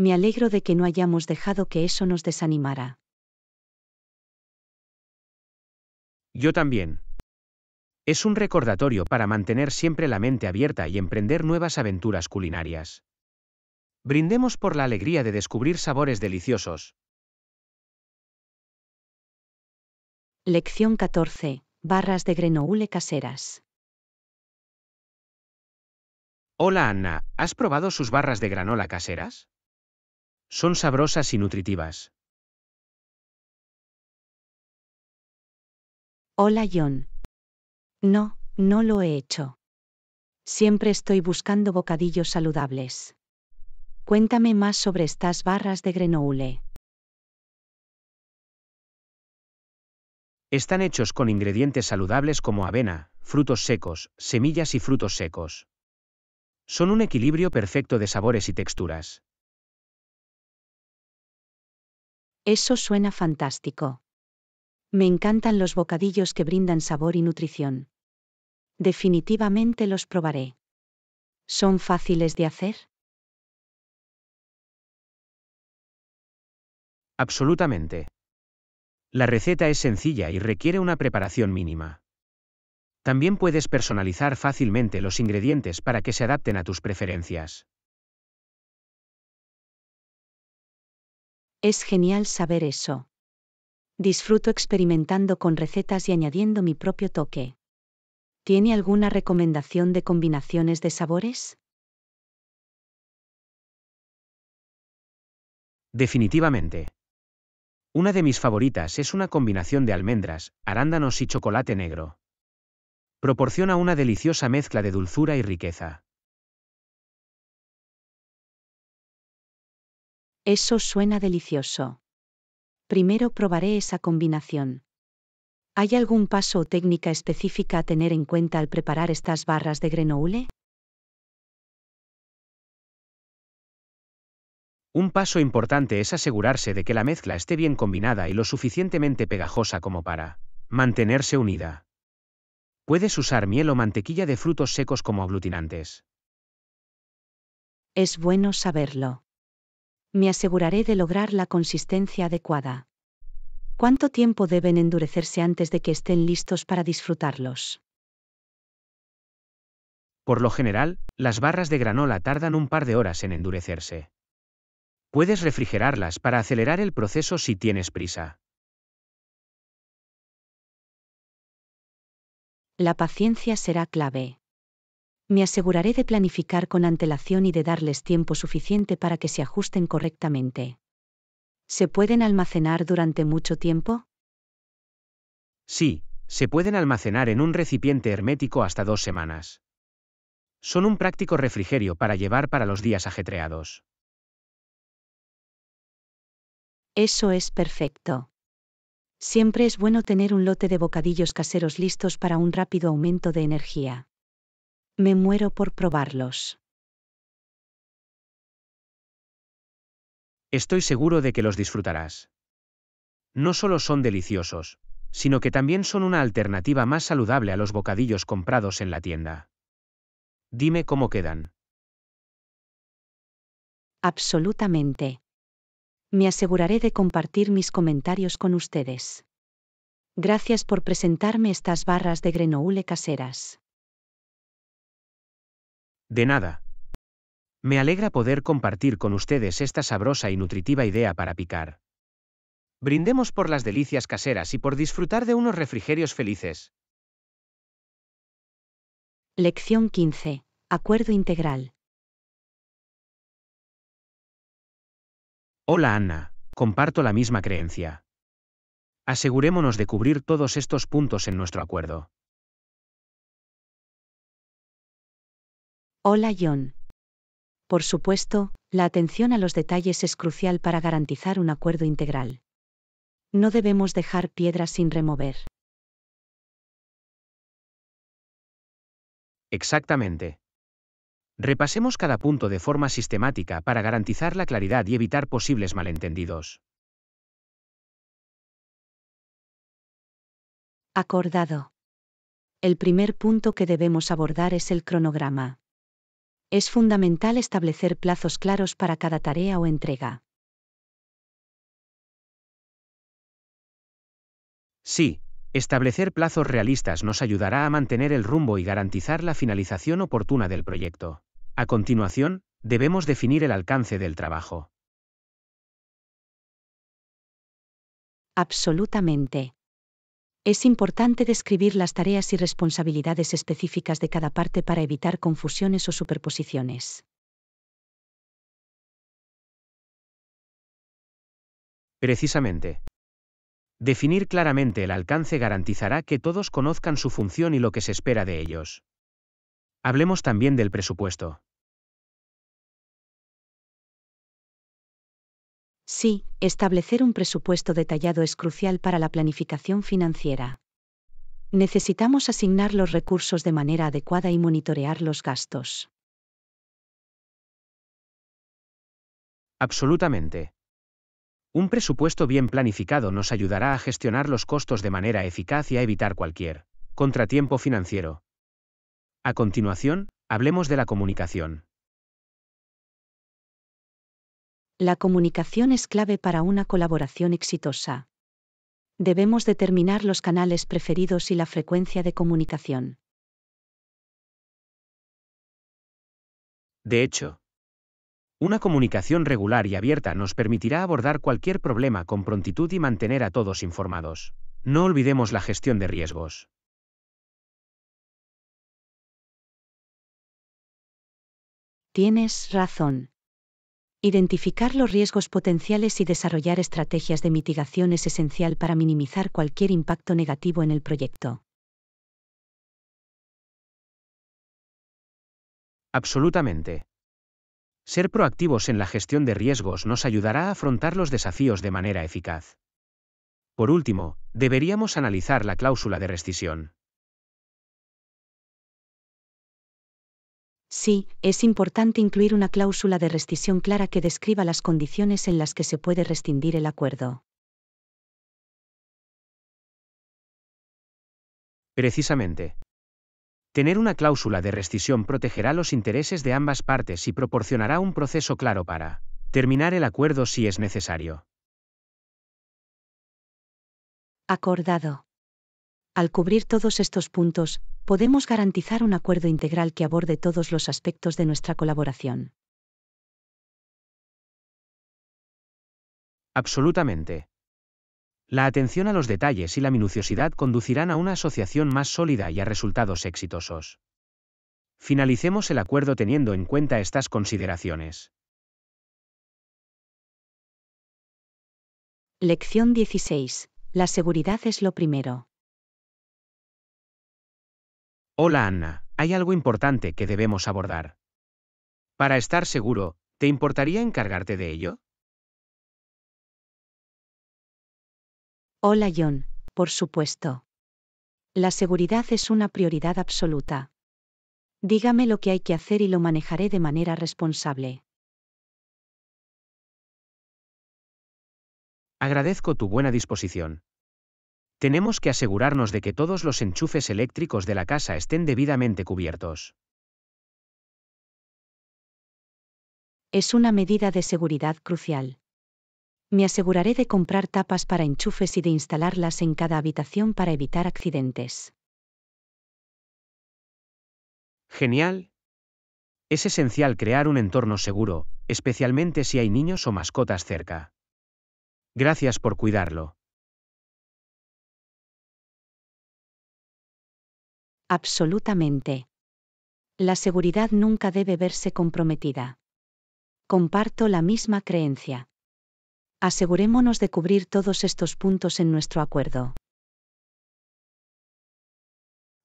me alegro de que no hayamos dejado que eso nos desanimara. Yo también. Es un recordatorio para mantener siempre la mente abierta y emprender nuevas aventuras culinarias. Brindemos por la alegría de descubrir sabores deliciosos. Lección 14. Barras de grenoule caseras. Hola Ana, ¿has probado sus barras de granola caseras? Son sabrosas y nutritivas. Hola John. No, no lo he hecho. Siempre estoy buscando bocadillos saludables. Cuéntame más sobre estas barras de grenouille. Están hechos con ingredientes saludables como avena, frutos secos, semillas y frutos secos. Son un equilibrio perfecto de sabores y texturas. Eso suena fantástico. Me encantan los bocadillos que brindan sabor y nutrición. Definitivamente los probaré. ¿Son fáciles de hacer? Absolutamente. La receta es sencilla y requiere una preparación mínima. También puedes personalizar fácilmente los ingredientes para que se adapten a tus preferencias. Es genial saber eso. Disfruto experimentando con recetas y añadiendo mi propio toque. ¿Tiene alguna recomendación de combinaciones de sabores? Definitivamente. Una de mis favoritas es una combinación de almendras, arándanos y chocolate negro. Proporciona una deliciosa mezcla de dulzura y riqueza. Eso suena delicioso. Primero probaré esa combinación. ¿Hay algún paso o técnica específica a tener en cuenta al preparar estas barras de grenouille? Un paso importante es asegurarse de que la mezcla esté bien combinada y lo suficientemente pegajosa como para mantenerse unida. Puedes usar miel o mantequilla de frutos secos como aglutinantes. Es bueno saberlo me aseguraré de lograr la consistencia adecuada. ¿Cuánto tiempo deben endurecerse antes de que estén listos para disfrutarlos? Por lo general, las barras de granola tardan un par de horas en endurecerse. Puedes refrigerarlas para acelerar el proceso si tienes prisa. La paciencia será clave me aseguraré de planificar con antelación y de darles tiempo suficiente para que se ajusten correctamente. ¿Se pueden almacenar durante mucho tiempo? Sí, se pueden almacenar en un recipiente hermético hasta dos semanas. Son un práctico refrigerio para llevar para los días ajetreados. Eso es perfecto. Siempre es bueno tener un lote de bocadillos caseros listos para un rápido aumento de energía. Me muero por probarlos. Estoy seguro de que los disfrutarás. No solo son deliciosos, sino que también son una alternativa más saludable a los bocadillos comprados en la tienda. Dime cómo quedan. Absolutamente. Me aseguraré de compartir mis comentarios con ustedes. Gracias por presentarme estas barras de grenoule caseras. De nada. Me alegra poder compartir con ustedes esta sabrosa y nutritiva idea para picar. Brindemos por las delicias caseras y por disfrutar de unos refrigerios felices. Lección 15. Acuerdo integral. Hola Ana, comparto la misma creencia. Asegurémonos de cubrir todos estos puntos en nuestro acuerdo. Hola John. Por supuesto, la atención a los detalles es crucial para garantizar un acuerdo integral. No debemos dejar piedras sin remover. Exactamente. Repasemos cada punto de forma sistemática para garantizar la claridad y evitar posibles malentendidos. Acordado. El primer punto que debemos abordar es el cronograma. Es fundamental establecer plazos claros para cada tarea o entrega. Sí, establecer plazos realistas nos ayudará a mantener el rumbo y garantizar la finalización oportuna del proyecto. A continuación, debemos definir el alcance del trabajo. Absolutamente. Es importante describir las tareas y responsabilidades específicas de cada parte para evitar confusiones o superposiciones. Precisamente. Definir claramente el alcance garantizará que todos conozcan su función y lo que se espera de ellos. Hablemos también del presupuesto. Sí, establecer un presupuesto detallado es crucial para la planificación financiera. Necesitamos asignar los recursos de manera adecuada y monitorear los gastos. Absolutamente. Un presupuesto bien planificado nos ayudará a gestionar los costos de manera eficaz y a evitar cualquier contratiempo financiero. A continuación, hablemos de la comunicación. La comunicación es clave para una colaboración exitosa. Debemos determinar los canales preferidos y la frecuencia de comunicación. De hecho, una comunicación regular y abierta nos permitirá abordar cualquier problema con prontitud y mantener a todos informados. No olvidemos la gestión de riesgos. Tienes razón. Identificar los riesgos potenciales y desarrollar estrategias de mitigación es esencial para minimizar cualquier impacto negativo en el proyecto. Absolutamente. Ser proactivos en la gestión de riesgos nos ayudará a afrontar los desafíos de manera eficaz. Por último, deberíamos analizar la cláusula de rescisión. Sí, es importante incluir una cláusula de rescisión clara que describa las condiciones en las que se puede rescindir el acuerdo. Precisamente. Tener una cláusula de rescisión protegerá los intereses de ambas partes y proporcionará un proceso claro para terminar el acuerdo si es necesario. Acordado. Al cubrir todos estos puntos, podemos garantizar un acuerdo integral que aborde todos los aspectos de nuestra colaboración. Absolutamente. La atención a los detalles y la minuciosidad conducirán a una asociación más sólida y a resultados exitosos. Finalicemos el acuerdo teniendo en cuenta estas consideraciones. Lección 16. La seguridad es lo primero. Hola Anna, hay algo importante que debemos abordar. Para estar seguro, ¿te importaría encargarte de ello? Hola John, por supuesto. La seguridad es una prioridad absoluta. Dígame lo que hay que hacer y lo manejaré de manera responsable. Agradezco tu buena disposición. Tenemos que asegurarnos de que todos los enchufes eléctricos de la casa estén debidamente cubiertos. Es una medida de seguridad crucial. Me aseguraré de comprar tapas para enchufes y de instalarlas en cada habitación para evitar accidentes. Genial. Es esencial crear un entorno seguro, especialmente si hay niños o mascotas cerca. Gracias por cuidarlo. Absolutamente. La seguridad nunca debe verse comprometida. Comparto la misma creencia. Asegurémonos de cubrir todos estos puntos en nuestro acuerdo.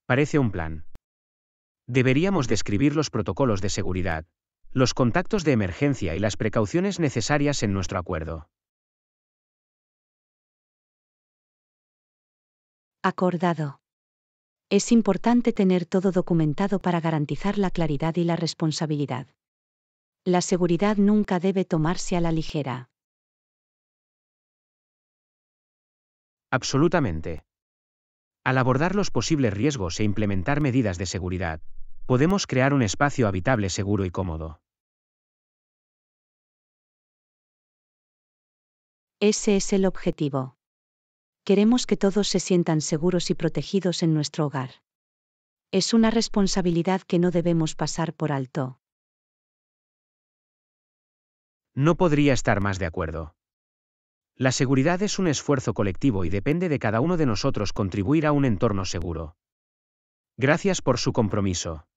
Parece un plan. Deberíamos describir los protocolos de seguridad, los contactos de emergencia y las precauciones necesarias en nuestro acuerdo. Acordado. Es importante tener todo documentado para garantizar la claridad y la responsabilidad. La seguridad nunca debe tomarse a la ligera. Absolutamente. Al abordar los posibles riesgos e implementar medidas de seguridad, podemos crear un espacio habitable seguro y cómodo. Ese es el objetivo. Queremos que todos se sientan seguros y protegidos en nuestro hogar. Es una responsabilidad que no debemos pasar por alto. No podría estar más de acuerdo. La seguridad es un esfuerzo colectivo y depende de cada uno de nosotros contribuir a un entorno seguro. Gracias por su compromiso.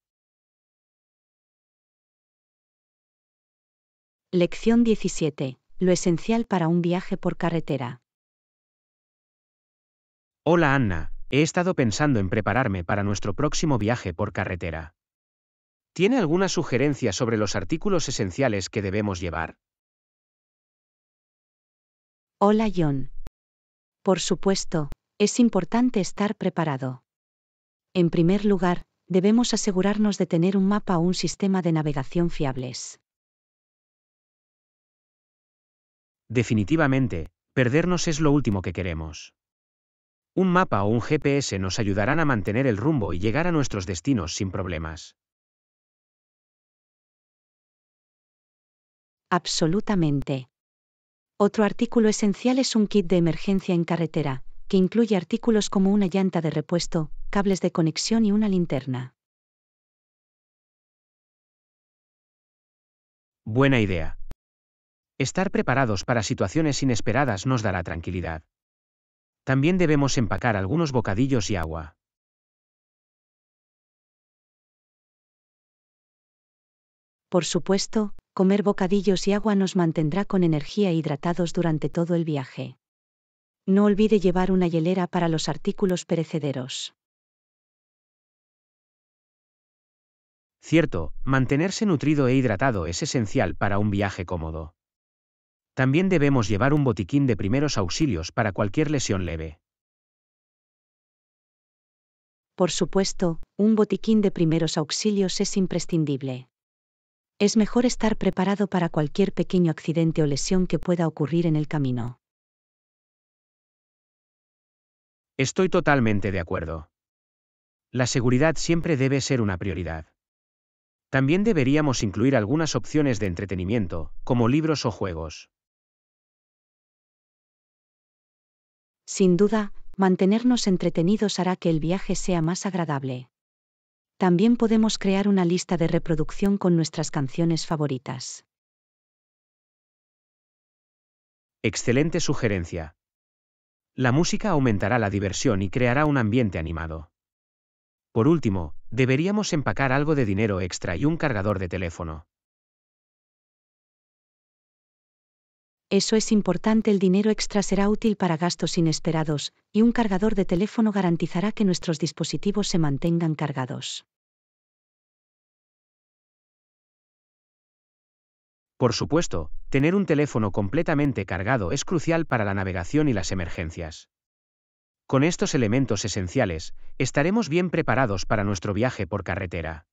Lección 17. Lo esencial para un viaje por carretera. Hola Anna, he estado pensando en prepararme para nuestro próximo viaje por carretera. ¿Tiene alguna sugerencia sobre los artículos esenciales que debemos llevar? Hola John. Por supuesto, es importante estar preparado. En primer lugar, debemos asegurarnos de tener un mapa o un sistema de navegación fiables. Definitivamente, perdernos es lo último que queremos. Un mapa o un GPS nos ayudarán a mantener el rumbo y llegar a nuestros destinos sin problemas. Absolutamente. Otro artículo esencial es un kit de emergencia en carretera, que incluye artículos como una llanta de repuesto, cables de conexión y una linterna. Buena idea. Estar preparados para situaciones inesperadas nos dará tranquilidad. También debemos empacar algunos bocadillos y agua. Por supuesto, comer bocadillos y agua nos mantendrá con energía e hidratados durante todo el viaje. No olvide llevar una hielera para los artículos perecederos. Cierto, mantenerse nutrido e hidratado es esencial para un viaje cómodo. También debemos llevar un botiquín de primeros auxilios para cualquier lesión leve. Por supuesto, un botiquín de primeros auxilios es imprescindible. Es mejor estar preparado para cualquier pequeño accidente o lesión que pueda ocurrir en el camino. Estoy totalmente de acuerdo. La seguridad siempre debe ser una prioridad. También deberíamos incluir algunas opciones de entretenimiento, como libros o juegos. Sin duda, mantenernos entretenidos hará que el viaje sea más agradable. También podemos crear una lista de reproducción con nuestras canciones favoritas. Excelente sugerencia. La música aumentará la diversión y creará un ambiente animado. Por último, deberíamos empacar algo de dinero extra y un cargador de teléfono. Eso es importante, el dinero extra será útil para gastos inesperados, y un cargador de teléfono garantizará que nuestros dispositivos se mantengan cargados. Por supuesto, tener un teléfono completamente cargado es crucial para la navegación y las emergencias. Con estos elementos esenciales, estaremos bien preparados para nuestro viaje por carretera.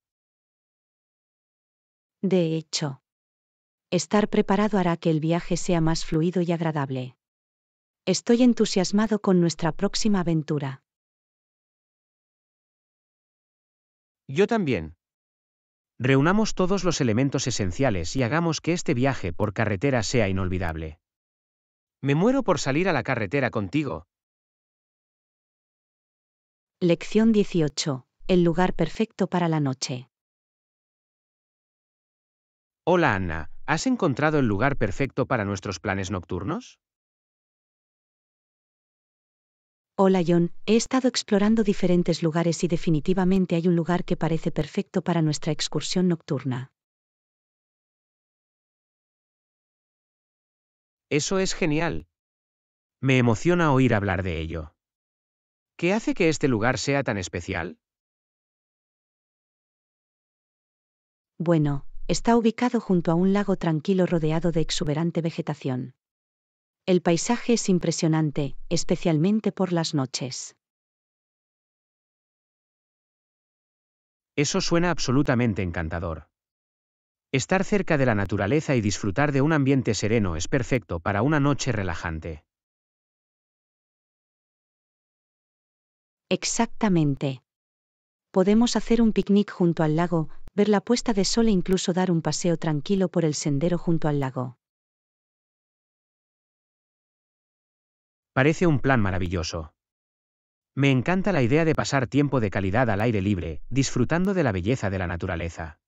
De hecho, Estar preparado hará que el viaje sea más fluido y agradable. Estoy entusiasmado con nuestra próxima aventura. Yo también. Reunamos todos los elementos esenciales y hagamos que este viaje por carretera sea inolvidable. Me muero por salir a la carretera contigo. Lección 18. El lugar perfecto para la noche. Hola Ana. ¿Has encontrado el lugar perfecto para nuestros planes nocturnos? Hola John, he estado explorando diferentes lugares y definitivamente hay un lugar que parece perfecto para nuestra excursión nocturna. Eso es genial. Me emociona oír hablar de ello. ¿Qué hace que este lugar sea tan especial? Bueno, Está ubicado junto a un lago tranquilo rodeado de exuberante vegetación. El paisaje es impresionante, especialmente por las noches. Eso suena absolutamente encantador. Estar cerca de la naturaleza y disfrutar de un ambiente sereno es perfecto para una noche relajante. Exactamente. Podemos hacer un picnic junto al lago, ver la puesta de sol e incluso dar un paseo tranquilo por el sendero junto al lago. Parece un plan maravilloso. Me encanta la idea de pasar tiempo de calidad al aire libre, disfrutando de la belleza de la naturaleza.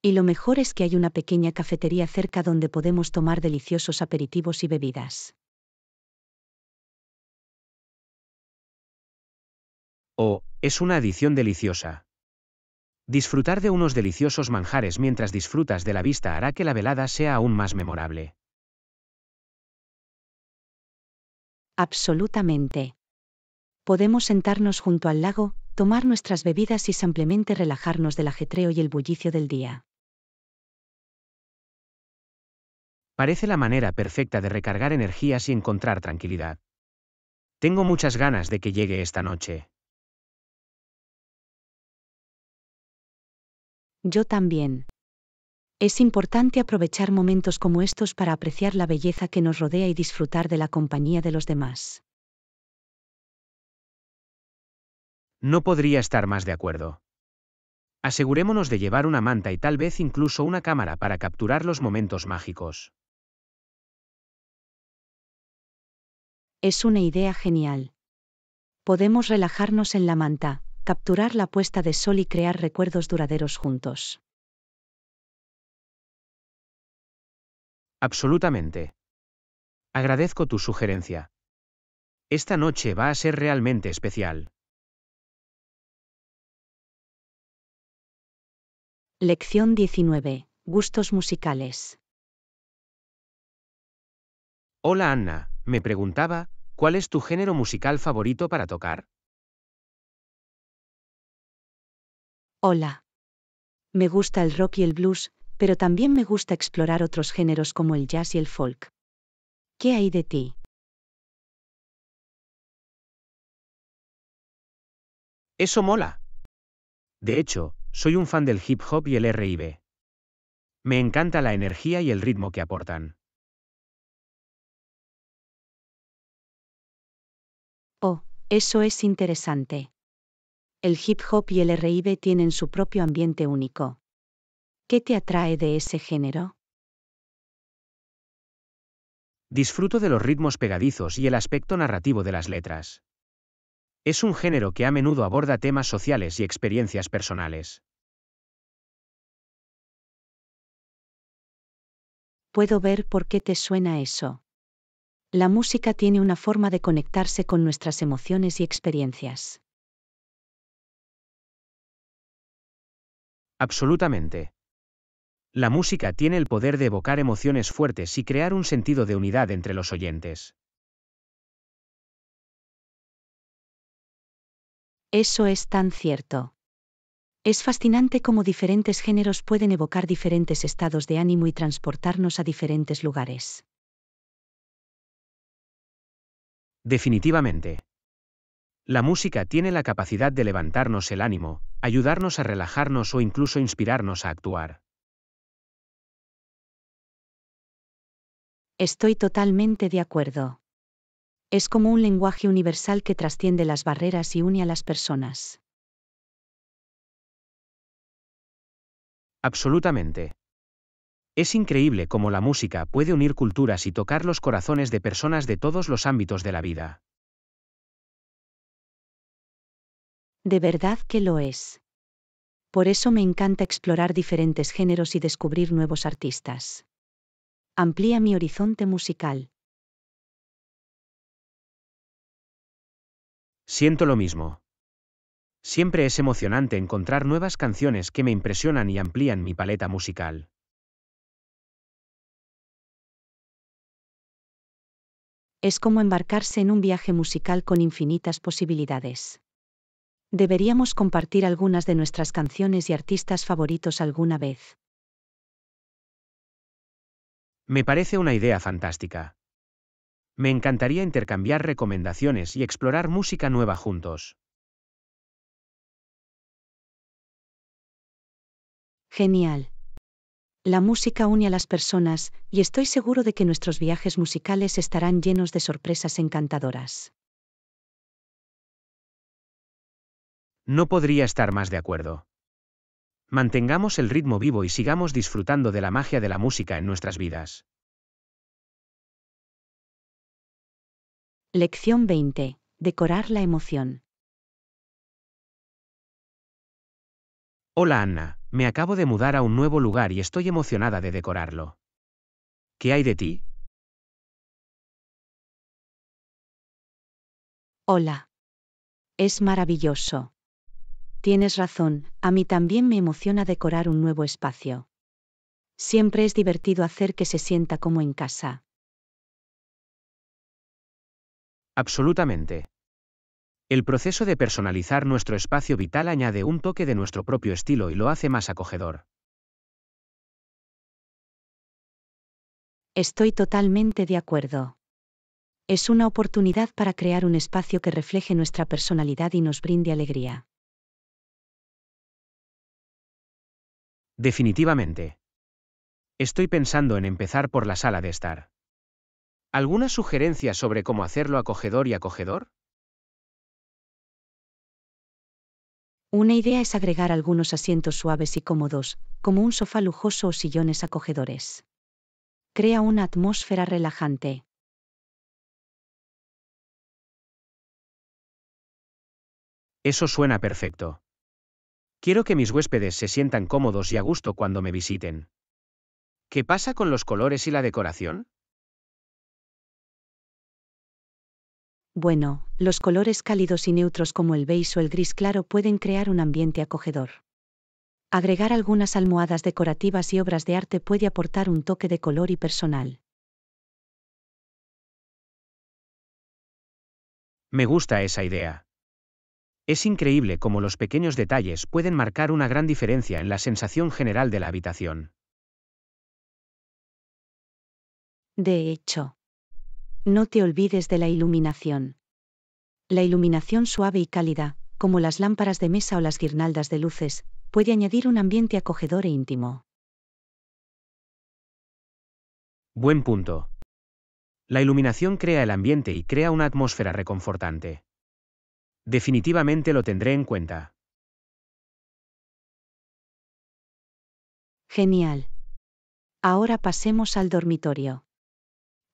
Y lo mejor es que hay una pequeña cafetería cerca donde podemos tomar deliciosos aperitivos y bebidas. Oh, es una adición deliciosa. Disfrutar de unos deliciosos manjares mientras disfrutas de la vista hará que la velada sea aún más memorable. Absolutamente. Podemos sentarnos junto al lago, tomar nuestras bebidas y simplemente relajarnos del ajetreo y el bullicio del día. Parece la manera perfecta de recargar energías y encontrar tranquilidad. Tengo muchas ganas de que llegue esta noche. Yo también. Es importante aprovechar momentos como estos para apreciar la belleza que nos rodea y disfrutar de la compañía de los demás. No podría estar más de acuerdo. Asegurémonos de llevar una manta y tal vez incluso una cámara para capturar los momentos mágicos. Es una idea genial. Podemos relajarnos en la manta, capturar la puesta de sol y crear recuerdos duraderos juntos. Absolutamente. Agradezco tu sugerencia. Esta noche va a ser realmente especial. Lección 19. Gustos musicales. Hola Anna, me preguntaba, ¿cuál es tu género musical favorito para tocar? Hola. Me gusta el rock y el blues, pero también me gusta explorar otros géneros como el jazz y el folk. ¿Qué hay de ti? Eso mola. De hecho, soy un fan del hip hop y el RB. Me encanta la energía y el ritmo que aportan. Oh, eso es interesante el hip hop y el RB tienen su propio ambiente único. ¿Qué te atrae de ese género? Disfruto de los ritmos pegadizos y el aspecto narrativo de las letras. Es un género que a menudo aborda temas sociales y experiencias personales. Puedo ver por qué te suena eso. La música tiene una forma de conectarse con nuestras emociones y experiencias. Absolutamente. La música tiene el poder de evocar emociones fuertes y crear un sentido de unidad entre los oyentes. Eso es tan cierto. Es fascinante cómo diferentes géneros pueden evocar diferentes estados de ánimo y transportarnos a diferentes lugares. Definitivamente. La música tiene la capacidad de levantarnos el ánimo, ayudarnos a relajarnos o incluso inspirarnos a actuar. Estoy totalmente de acuerdo. Es como un lenguaje universal que trasciende las barreras y une a las personas. Absolutamente. Es increíble cómo la música puede unir culturas y tocar los corazones de personas de todos los ámbitos de la vida. De verdad que lo es. Por eso me encanta explorar diferentes géneros y descubrir nuevos artistas. Amplía mi horizonte musical. Siento lo mismo. Siempre es emocionante encontrar nuevas canciones que me impresionan y amplían mi paleta musical. Es como embarcarse en un viaje musical con infinitas posibilidades. Deberíamos compartir algunas de nuestras canciones y artistas favoritos alguna vez. Me parece una idea fantástica. Me encantaría intercambiar recomendaciones y explorar música nueva juntos. Genial. La música une a las personas, y estoy seguro de que nuestros viajes musicales estarán llenos de sorpresas encantadoras. No podría estar más de acuerdo. Mantengamos el ritmo vivo y sigamos disfrutando de la magia de la música en nuestras vidas. Lección 20. Decorar la emoción. Hola Anna, me acabo de mudar a un nuevo lugar y estoy emocionada de decorarlo. ¿Qué hay de ti? Hola. Es maravilloso. Tienes razón, a mí también me emociona decorar un nuevo espacio. Siempre es divertido hacer que se sienta como en casa. Absolutamente. El proceso de personalizar nuestro espacio vital añade un toque de nuestro propio estilo y lo hace más acogedor. Estoy totalmente de acuerdo. Es una oportunidad para crear un espacio que refleje nuestra personalidad y nos brinde alegría. Definitivamente. Estoy pensando en empezar por la sala de estar. ¿Alguna sugerencia sobre cómo hacerlo acogedor y acogedor? Una idea es agregar algunos asientos suaves y cómodos, como un sofá lujoso o sillones acogedores. Crea una atmósfera relajante. Eso suena perfecto. Quiero que mis huéspedes se sientan cómodos y a gusto cuando me visiten. ¿Qué pasa con los colores y la decoración? Bueno, los colores cálidos y neutros como el beige o el gris claro pueden crear un ambiente acogedor. Agregar algunas almohadas decorativas y obras de arte puede aportar un toque de color y personal. Me gusta esa idea. Es increíble cómo los pequeños detalles pueden marcar una gran diferencia en la sensación general de la habitación. De hecho, no te olvides de la iluminación. La iluminación suave y cálida, como las lámparas de mesa o las guirnaldas de luces, puede añadir un ambiente acogedor e íntimo. Buen punto. La iluminación crea el ambiente y crea una atmósfera reconfortante. Definitivamente lo tendré en cuenta. Genial. Ahora pasemos al dormitorio.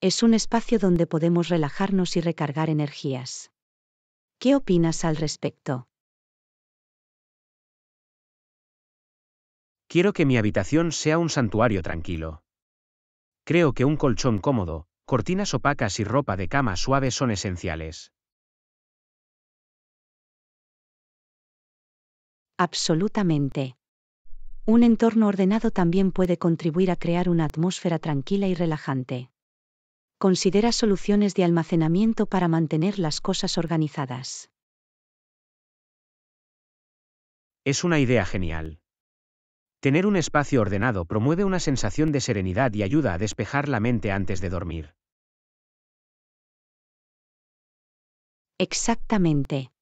Es un espacio donde podemos relajarnos y recargar energías. ¿Qué opinas al respecto? Quiero que mi habitación sea un santuario tranquilo. Creo que un colchón cómodo, cortinas opacas y ropa de cama suave son esenciales. Absolutamente. Un entorno ordenado también puede contribuir a crear una atmósfera tranquila y relajante. Considera soluciones de almacenamiento para mantener las cosas organizadas. Es una idea genial. Tener un espacio ordenado promueve una sensación de serenidad y ayuda a despejar la mente antes de dormir. Exactamente.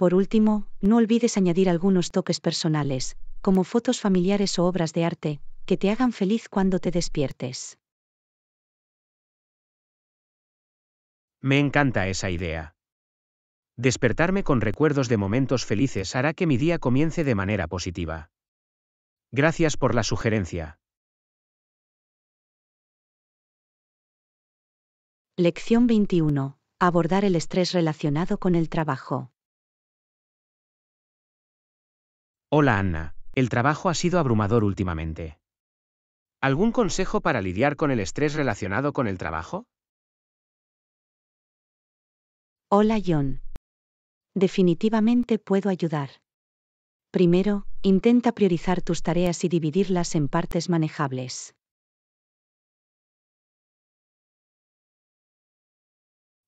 Por último, no olvides añadir algunos toques personales, como fotos familiares o obras de arte, que te hagan feliz cuando te despiertes. Me encanta esa idea. Despertarme con recuerdos de momentos felices hará que mi día comience de manera positiva. Gracias por la sugerencia. Lección 21. Abordar el estrés relacionado con el trabajo. Hola Anna, el trabajo ha sido abrumador últimamente. ¿Algún consejo para lidiar con el estrés relacionado con el trabajo? Hola John. Definitivamente puedo ayudar. Primero, intenta priorizar tus tareas y dividirlas en partes manejables.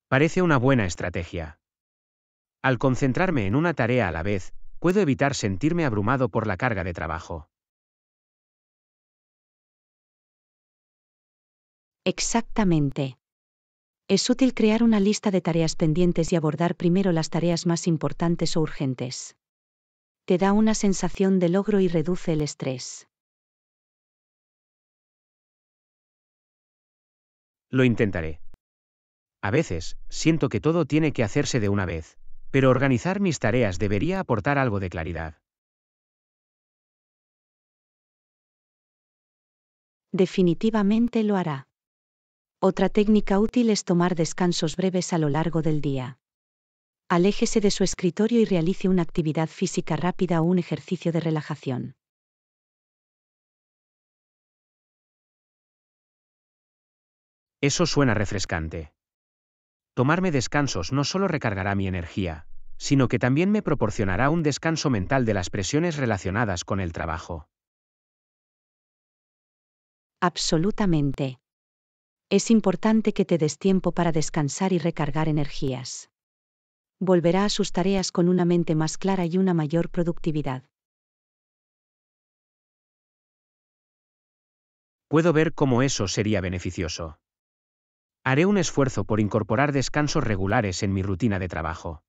Parece una buena estrategia. Al concentrarme en una tarea a la vez, puedo evitar sentirme abrumado por la carga de trabajo. Exactamente. Es útil crear una lista de tareas pendientes y abordar primero las tareas más importantes o urgentes. Te da una sensación de logro y reduce el estrés. Lo intentaré. A veces, siento que todo tiene que hacerse de una vez pero organizar mis tareas debería aportar algo de claridad. Definitivamente lo hará. Otra técnica útil es tomar descansos breves a lo largo del día. Aléjese de su escritorio y realice una actividad física rápida o un ejercicio de relajación. Eso suena refrescante. Tomarme descansos no solo recargará mi energía, sino que también me proporcionará un descanso mental de las presiones relacionadas con el trabajo. Absolutamente. Es importante que te des tiempo para descansar y recargar energías. Volverá a sus tareas con una mente más clara y una mayor productividad. Puedo ver cómo eso sería beneficioso. Haré un esfuerzo por incorporar descansos regulares en mi rutina de trabajo.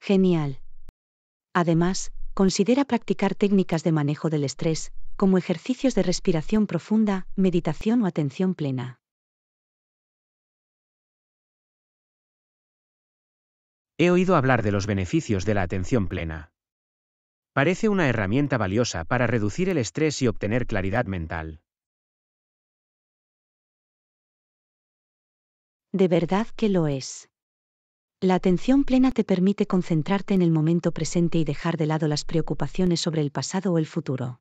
Genial. Además, considera practicar técnicas de manejo del estrés, como ejercicios de respiración profunda, meditación o atención plena. He oído hablar de los beneficios de la atención plena. Parece una herramienta valiosa para reducir el estrés y obtener claridad mental. De verdad que lo es. La atención plena te permite concentrarte en el momento presente y dejar de lado las preocupaciones sobre el pasado o el futuro.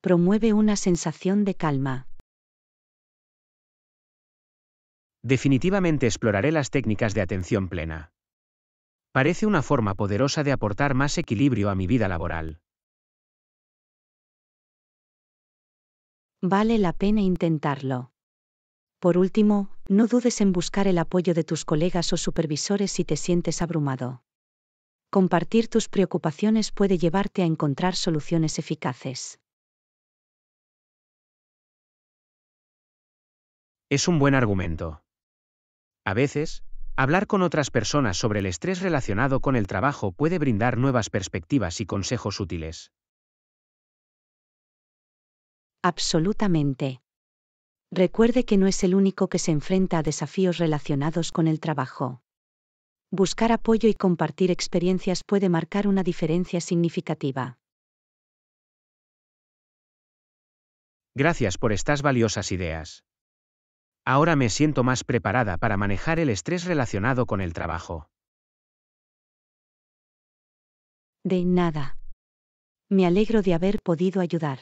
Promueve una sensación de calma. Definitivamente exploraré las técnicas de atención plena. Parece una forma poderosa de aportar más equilibrio a mi vida laboral. Vale la pena intentarlo. Por último, no dudes en buscar el apoyo de tus colegas o supervisores si te sientes abrumado. Compartir tus preocupaciones puede llevarte a encontrar soluciones eficaces. Es un buen argumento. A veces, hablar con otras personas sobre el estrés relacionado con el trabajo puede brindar nuevas perspectivas y consejos útiles. Absolutamente. Recuerde que no es el único que se enfrenta a desafíos relacionados con el trabajo. Buscar apoyo y compartir experiencias puede marcar una diferencia significativa. Gracias por estas valiosas ideas. Ahora me siento más preparada para manejar el estrés relacionado con el trabajo. De nada. Me alegro de haber podido ayudar.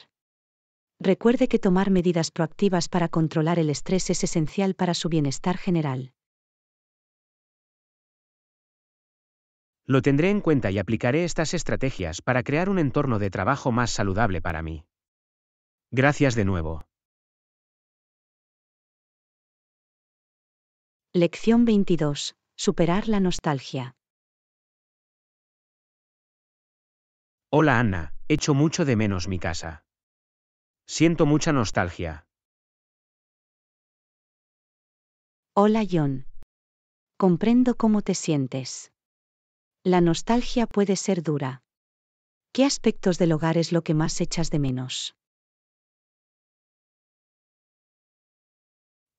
Recuerde que tomar medidas proactivas para controlar el estrés es esencial para su bienestar general. Lo tendré en cuenta y aplicaré estas estrategias para crear un entorno de trabajo más saludable para mí. Gracias de nuevo. Lección 22. Superar la nostalgia. Hola Ana, echo mucho de menos mi casa. Siento mucha nostalgia. Hola John. Comprendo cómo te sientes. La nostalgia puede ser dura. ¿Qué aspectos del hogar es lo que más echas de menos?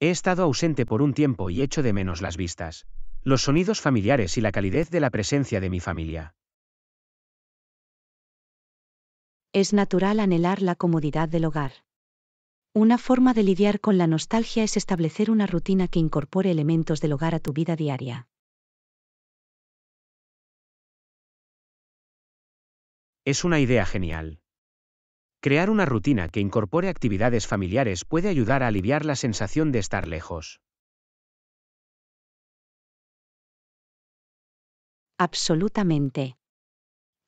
He estado ausente por un tiempo y echo de menos las vistas, los sonidos familiares y la calidez de la presencia de mi familia. es natural anhelar la comodidad del hogar. Una forma de lidiar con la nostalgia es establecer una rutina que incorpore elementos del hogar a tu vida diaria. Es una idea genial. Crear una rutina que incorpore actividades familiares puede ayudar a aliviar la sensación de estar lejos. Absolutamente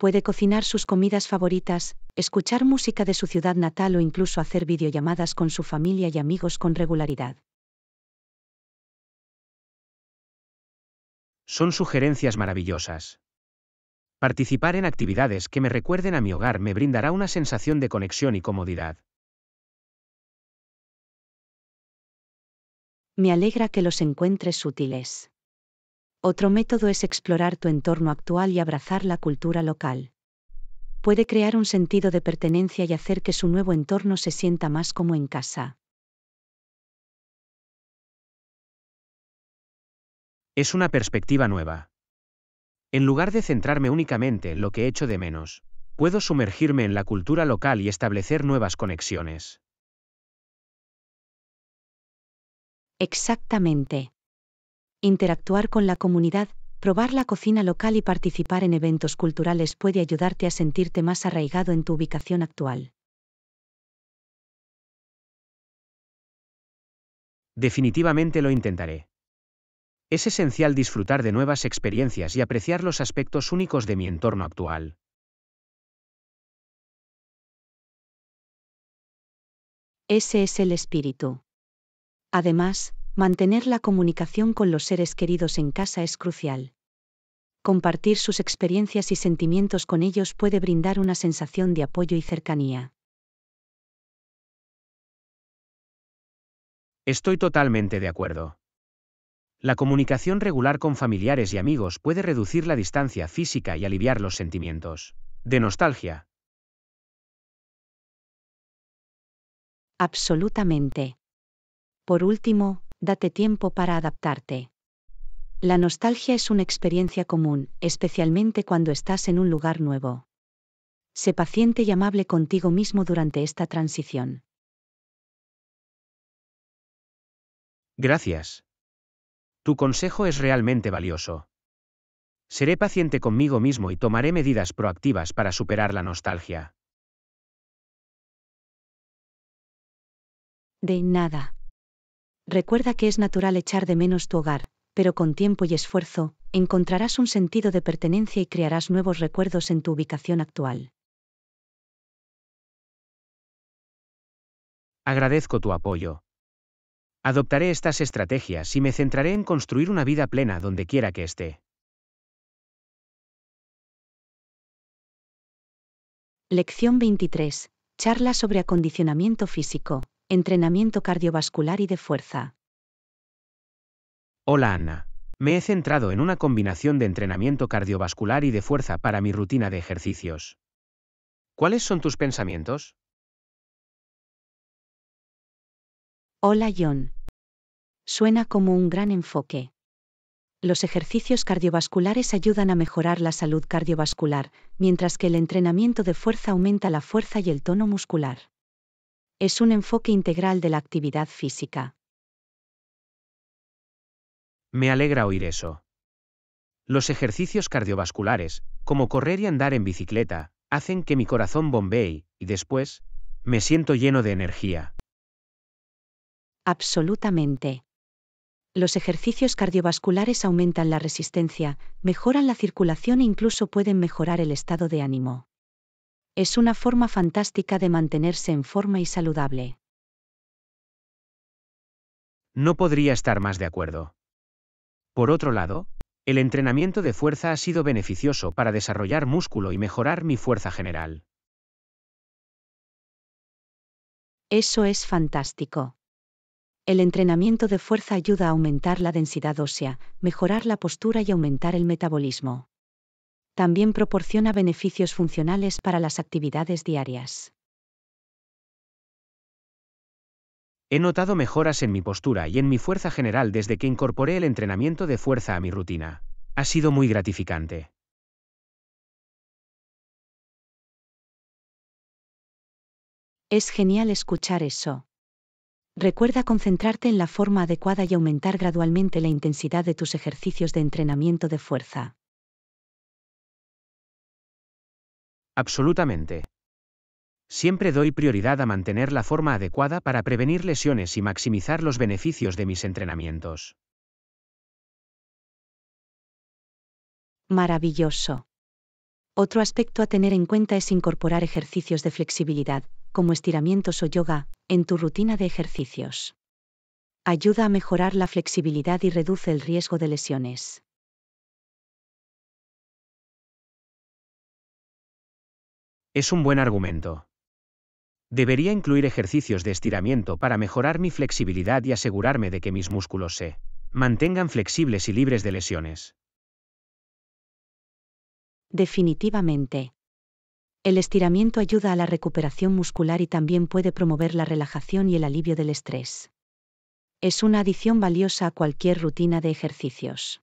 puede cocinar sus comidas favoritas, escuchar música de su ciudad natal o incluso hacer videollamadas con su familia y amigos con regularidad. Son sugerencias maravillosas. Participar en actividades que me recuerden a mi hogar me brindará una sensación de conexión y comodidad. Me alegra que los encuentres útiles. Otro método es explorar tu entorno actual y abrazar la cultura local. Puede crear un sentido de pertenencia y hacer que su nuevo entorno se sienta más como en casa. Es una perspectiva nueva. En lugar de centrarme únicamente en lo que echo de menos, puedo sumergirme en la cultura local y establecer nuevas conexiones. Exactamente. Interactuar con la comunidad, probar la cocina local y participar en eventos culturales puede ayudarte a sentirte más arraigado en tu ubicación actual. Definitivamente lo intentaré. Es esencial disfrutar de nuevas experiencias y apreciar los aspectos únicos de mi entorno actual. Ese es el espíritu. Además, Mantener la comunicación con los seres queridos en casa es crucial. Compartir sus experiencias y sentimientos con ellos puede brindar una sensación de apoyo y cercanía. Estoy totalmente de acuerdo. La comunicación regular con familiares y amigos puede reducir la distancia física y aliviar los sentimientos de nostalgia. Absolutamente. Por último, date tiempo para adaptarte. La nostalgia es una experiencia común, especialmente cuando estás en un lugar nuevo. Sé paciente y amable contigo mismo durante esta transición. Gracias. Tu consejo es realmente valioso. Seré paciente conmigo mismo y tomaré medidas proactivas para superar la nostalgia. De nada. Recuerda que es natural echar de menos tu hogar, pero con tiempo y esfuerzo, encontrarás un sentido de pertenencia y crearás nuevos recuerdos en tu ubicación actual. Agradezco tu apoyo. Adoptaré estas estrategias y me centraré en construir una vida plena donde quiera que esté. Lección 23. Charla sobre acondicionamiento físico. Entrenamiento cardiovascular y de fuerza. Hola Ana. Me he centrado en una combinación de entrenamiento cardiovascular y de fuerza para mi rutina de ejercicios. ¿Cuáles son tus pensamientos? Hola John. Suena como un gran enfoque. Los ejercicios cardiovasculares ayudan a mejorar la salud cardiovascular, mientras que el entrenamiento de fuerza aumenta la fuerza y el tono muscular es un enfoque integral de la actividad física. Me alegra oír eso. Los ejercicios cardiovasculares, como correr y andar en bicicleta, hacen que mi corazón bombee y después me siento lleno de energía. Absolutamente. Los ejercicios cardiovasculares aumentan la resistencia, mejoran la circulación e incluso pueden mejorar el estado de ánimo. Es una forma fantástica de mantenerse en forma y saludable. No podría estar más de acuerdo. Por otro lado, el entrenamiento de fuerza ha sido beneficioso para desarrollar músculo y mejorar mi fuerza general. Eso es fantástico. El entrenamiento de fuerza ayuda a aumentar la densidad ósea, mejorar la postura y aumentar el metabolismo también proporciona beneficios funcionales para las actividades diarias. He notado mejoras en mi postura y en mi fuerza general desde que incorporé el entrenamiento de fuerza a mi rutina. Ha sido muy gratificante. Es genial escuchar eso. Recuerda concentrarte en la forma adecuada y aumentar gradualmente la intensidad de tus ejercicios de entrenamiento de fuerza. Absolutamente. Siempre doy prioridad a mantener la forma adecuada para prevenir lesiones y maximizar los beneficios de mis entrenamientos. Maravilloso. Otro aspecto a tener en cuenta es incorporar ejercicios de flexibilidad, como estiramientos o yoga, en tu rutina de ejercicios. Ayuda a mejorar la flexibilidad y reduce el riesgo de lesiones. Es un buen argumento. Debería incluir ejercicios de estiramiento para mejorar mi flexibilidad y asegurarme de que mis músculos se mantengan flexibles y libres de lesiones. Definitivamente. El estiramiento ayuda a la recuperación muscular y también puede promover la relajación y el alivio del estrés. Es una adición valiosa a cualquier rutina de ejercicios.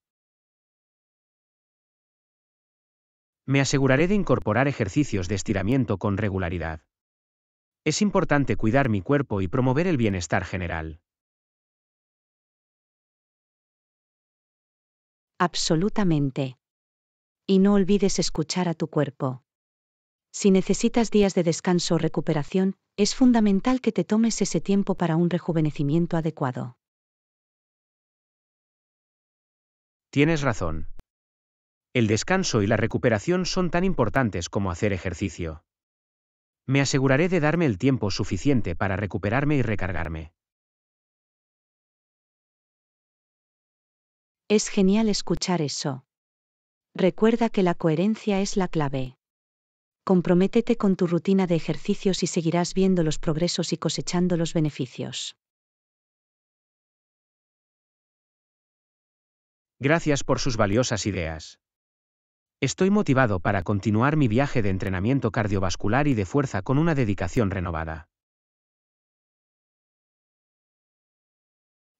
Me aseguraré de incorporar ejercicios de estiramiento con regularidad. Es importante cuidar mi cuerpo y promover el bienestar general. Absolutamente. Y no olvides escuchar a tu cuerpo. Si necesitas días de descanso o recuperación, es fundamental que te tomes ese tiempo para un rejuvenecimiento adecuado. Tienes razón. El descanso y la recuperación son tan importantes como hacer ejercicio. Me aseguraré de darme el tiempo suficiente para recuperarme y recargarme. Es genial escuchar eso. Recuerda que la coherencia es la clave. Comprométete con tu rutina de ejercicios y seguirás viendo los progresos y cosechando los beneficios. Gracias por sus valiosas ideas. Estoy motivado para continuar mi viaje de entrenamiento cardiovascular y de fuerza con una dedicación renovada.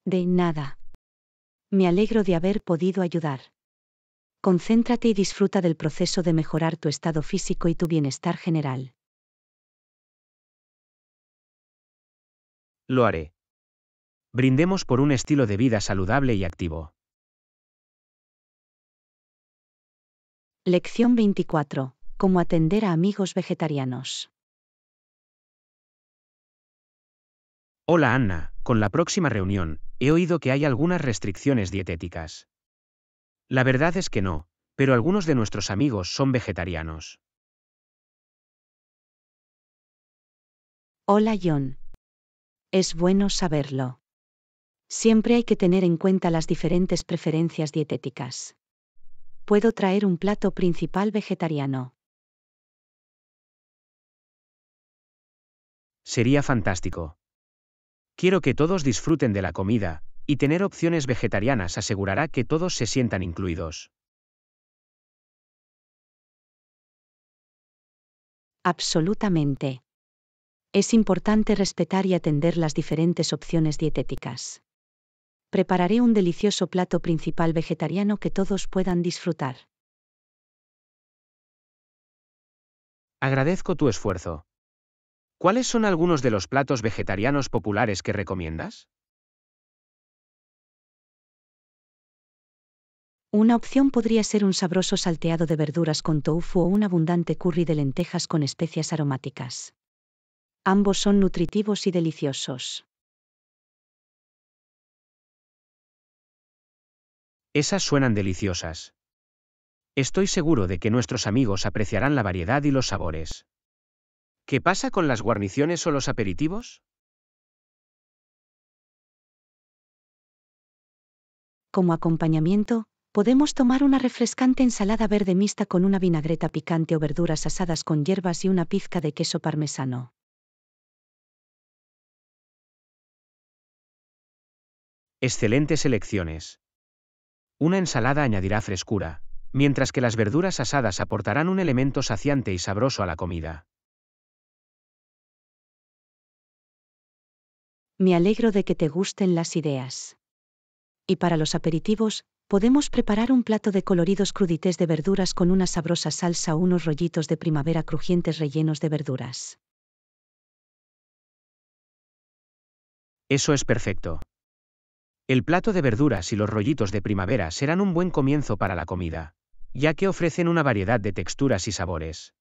De nada. Me alegro de haber podido ayudar. Concéntrate y disfruta del proceso de mejorar tu estado físico y tu bienestar general. Lo haré. Brindemos por un estilo de vida saludable y activo. Lección 24. Cómo atender a amigos vegetarianos. Hola Anna, con la próxima reunión, he oído que hay algunas restricciones dietéticas. La verdad es que no, pero algunos de nuestros amigos son vegetarianos. Hola John. Es bueno saberlo. Siempre hay que tener en cuenta las diferentes preferencias dietéticas puedo traer un plato principal vegetariano. Sería fantástico. Quiero que todos disfruten de la comida, y tener opciones vegetarianas asegurará que todos se sientan incluidos. Absolutamente. Es importante respetar y atender las diferentes opciones dietéticas prepararé un delicioso plato principal vegetariano que todos puedan disfrutar. Agradezco tu esfuerzo. ¿Cuáles son algunos de los platos vegetarianos populares que recomiendas? Una opción podría ser un sabroso salteado de verduras con tofu o un abundante curry de lentejas con especias aromáticas. Ambos son nutritivos y deliciosos. Esas suenan deliciosas. Estoy seguro de que nuestros amigos apreciarán la variedad y los sabores. ¿Qué pasa con las guarniciones o los aperitivos? Como acompañamiento, podemos tomar una refrescante ensalada verde mixta con una vinagreta picante o verduras asadas con hierbas y una pizca de queso parmesano. Excelentes elecciones. Una ensalada añadirá frescura, mientras que las verduras asadas aportarán un elemento saciante y sabroso a la comida. Me alegro de que te gusten las ideas. Y para los aperitivos, podemos preparar un plato de coloridos crudités de verduras con una sabrosa salsa o unos rollitos de primavera crujientes rellenos de verduras. Eso es perfecto. El plato de verduras y los rollitos de primavera serán un buen comienzo para la comida, ya que ofrecen una variedad de texturas y sabores.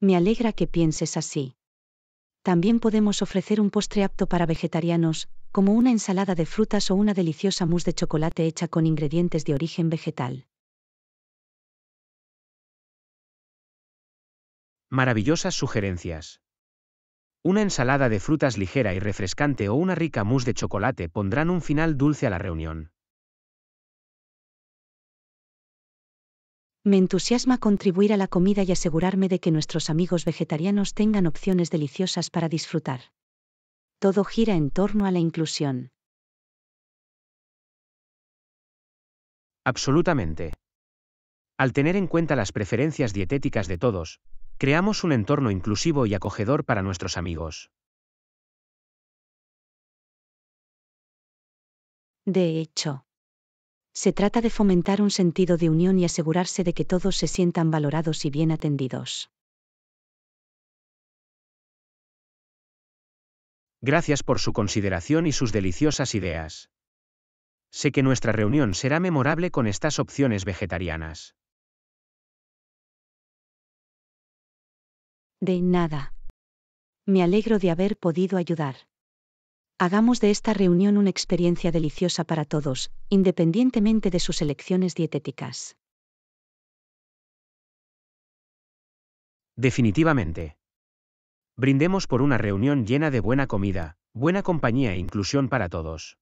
Me alegra que pienses así. También podemos ofrecer un postre apto para vegetarianos, como una ensalada de frutas o una deliciosa mousse de chocolate hecha con ingredientes de origen vegetal. Maravillosas sugerencias. Una ensalada de frutas ligera y refrescante o una rica mousse de chocolate pondrán un final dulce a la reunión. Me entusiasma contribuir a la comida y asegurarme de que nuestros amigos vegetarianos tengan opciones deliciosas para disfrutar. Todo gira en torno a la inclusión. Absolutamente. Al tener en cuenta las preferencias dietéticas de todos, Creamos un entorno inclusivo y acogedor para nuestros amigos. De hecho, se trata de fomentar un sentido de unión y asegurarse de que todos se sientan valorados y bien atendidos. Gracias por su consideración y sus deliciosas ideas. Sé que nuestra reunión será memorable con estas opciones vegetarianas. De nada. Me alegro de haber podido ayudar. Hagamos de esta reunión una experiencia deliciosa para todos, independientemente de sus elecciones dietéticas. Definitivamente. Brindemos por una reunión llena de buena comida, buena compañía e inclusión para todos.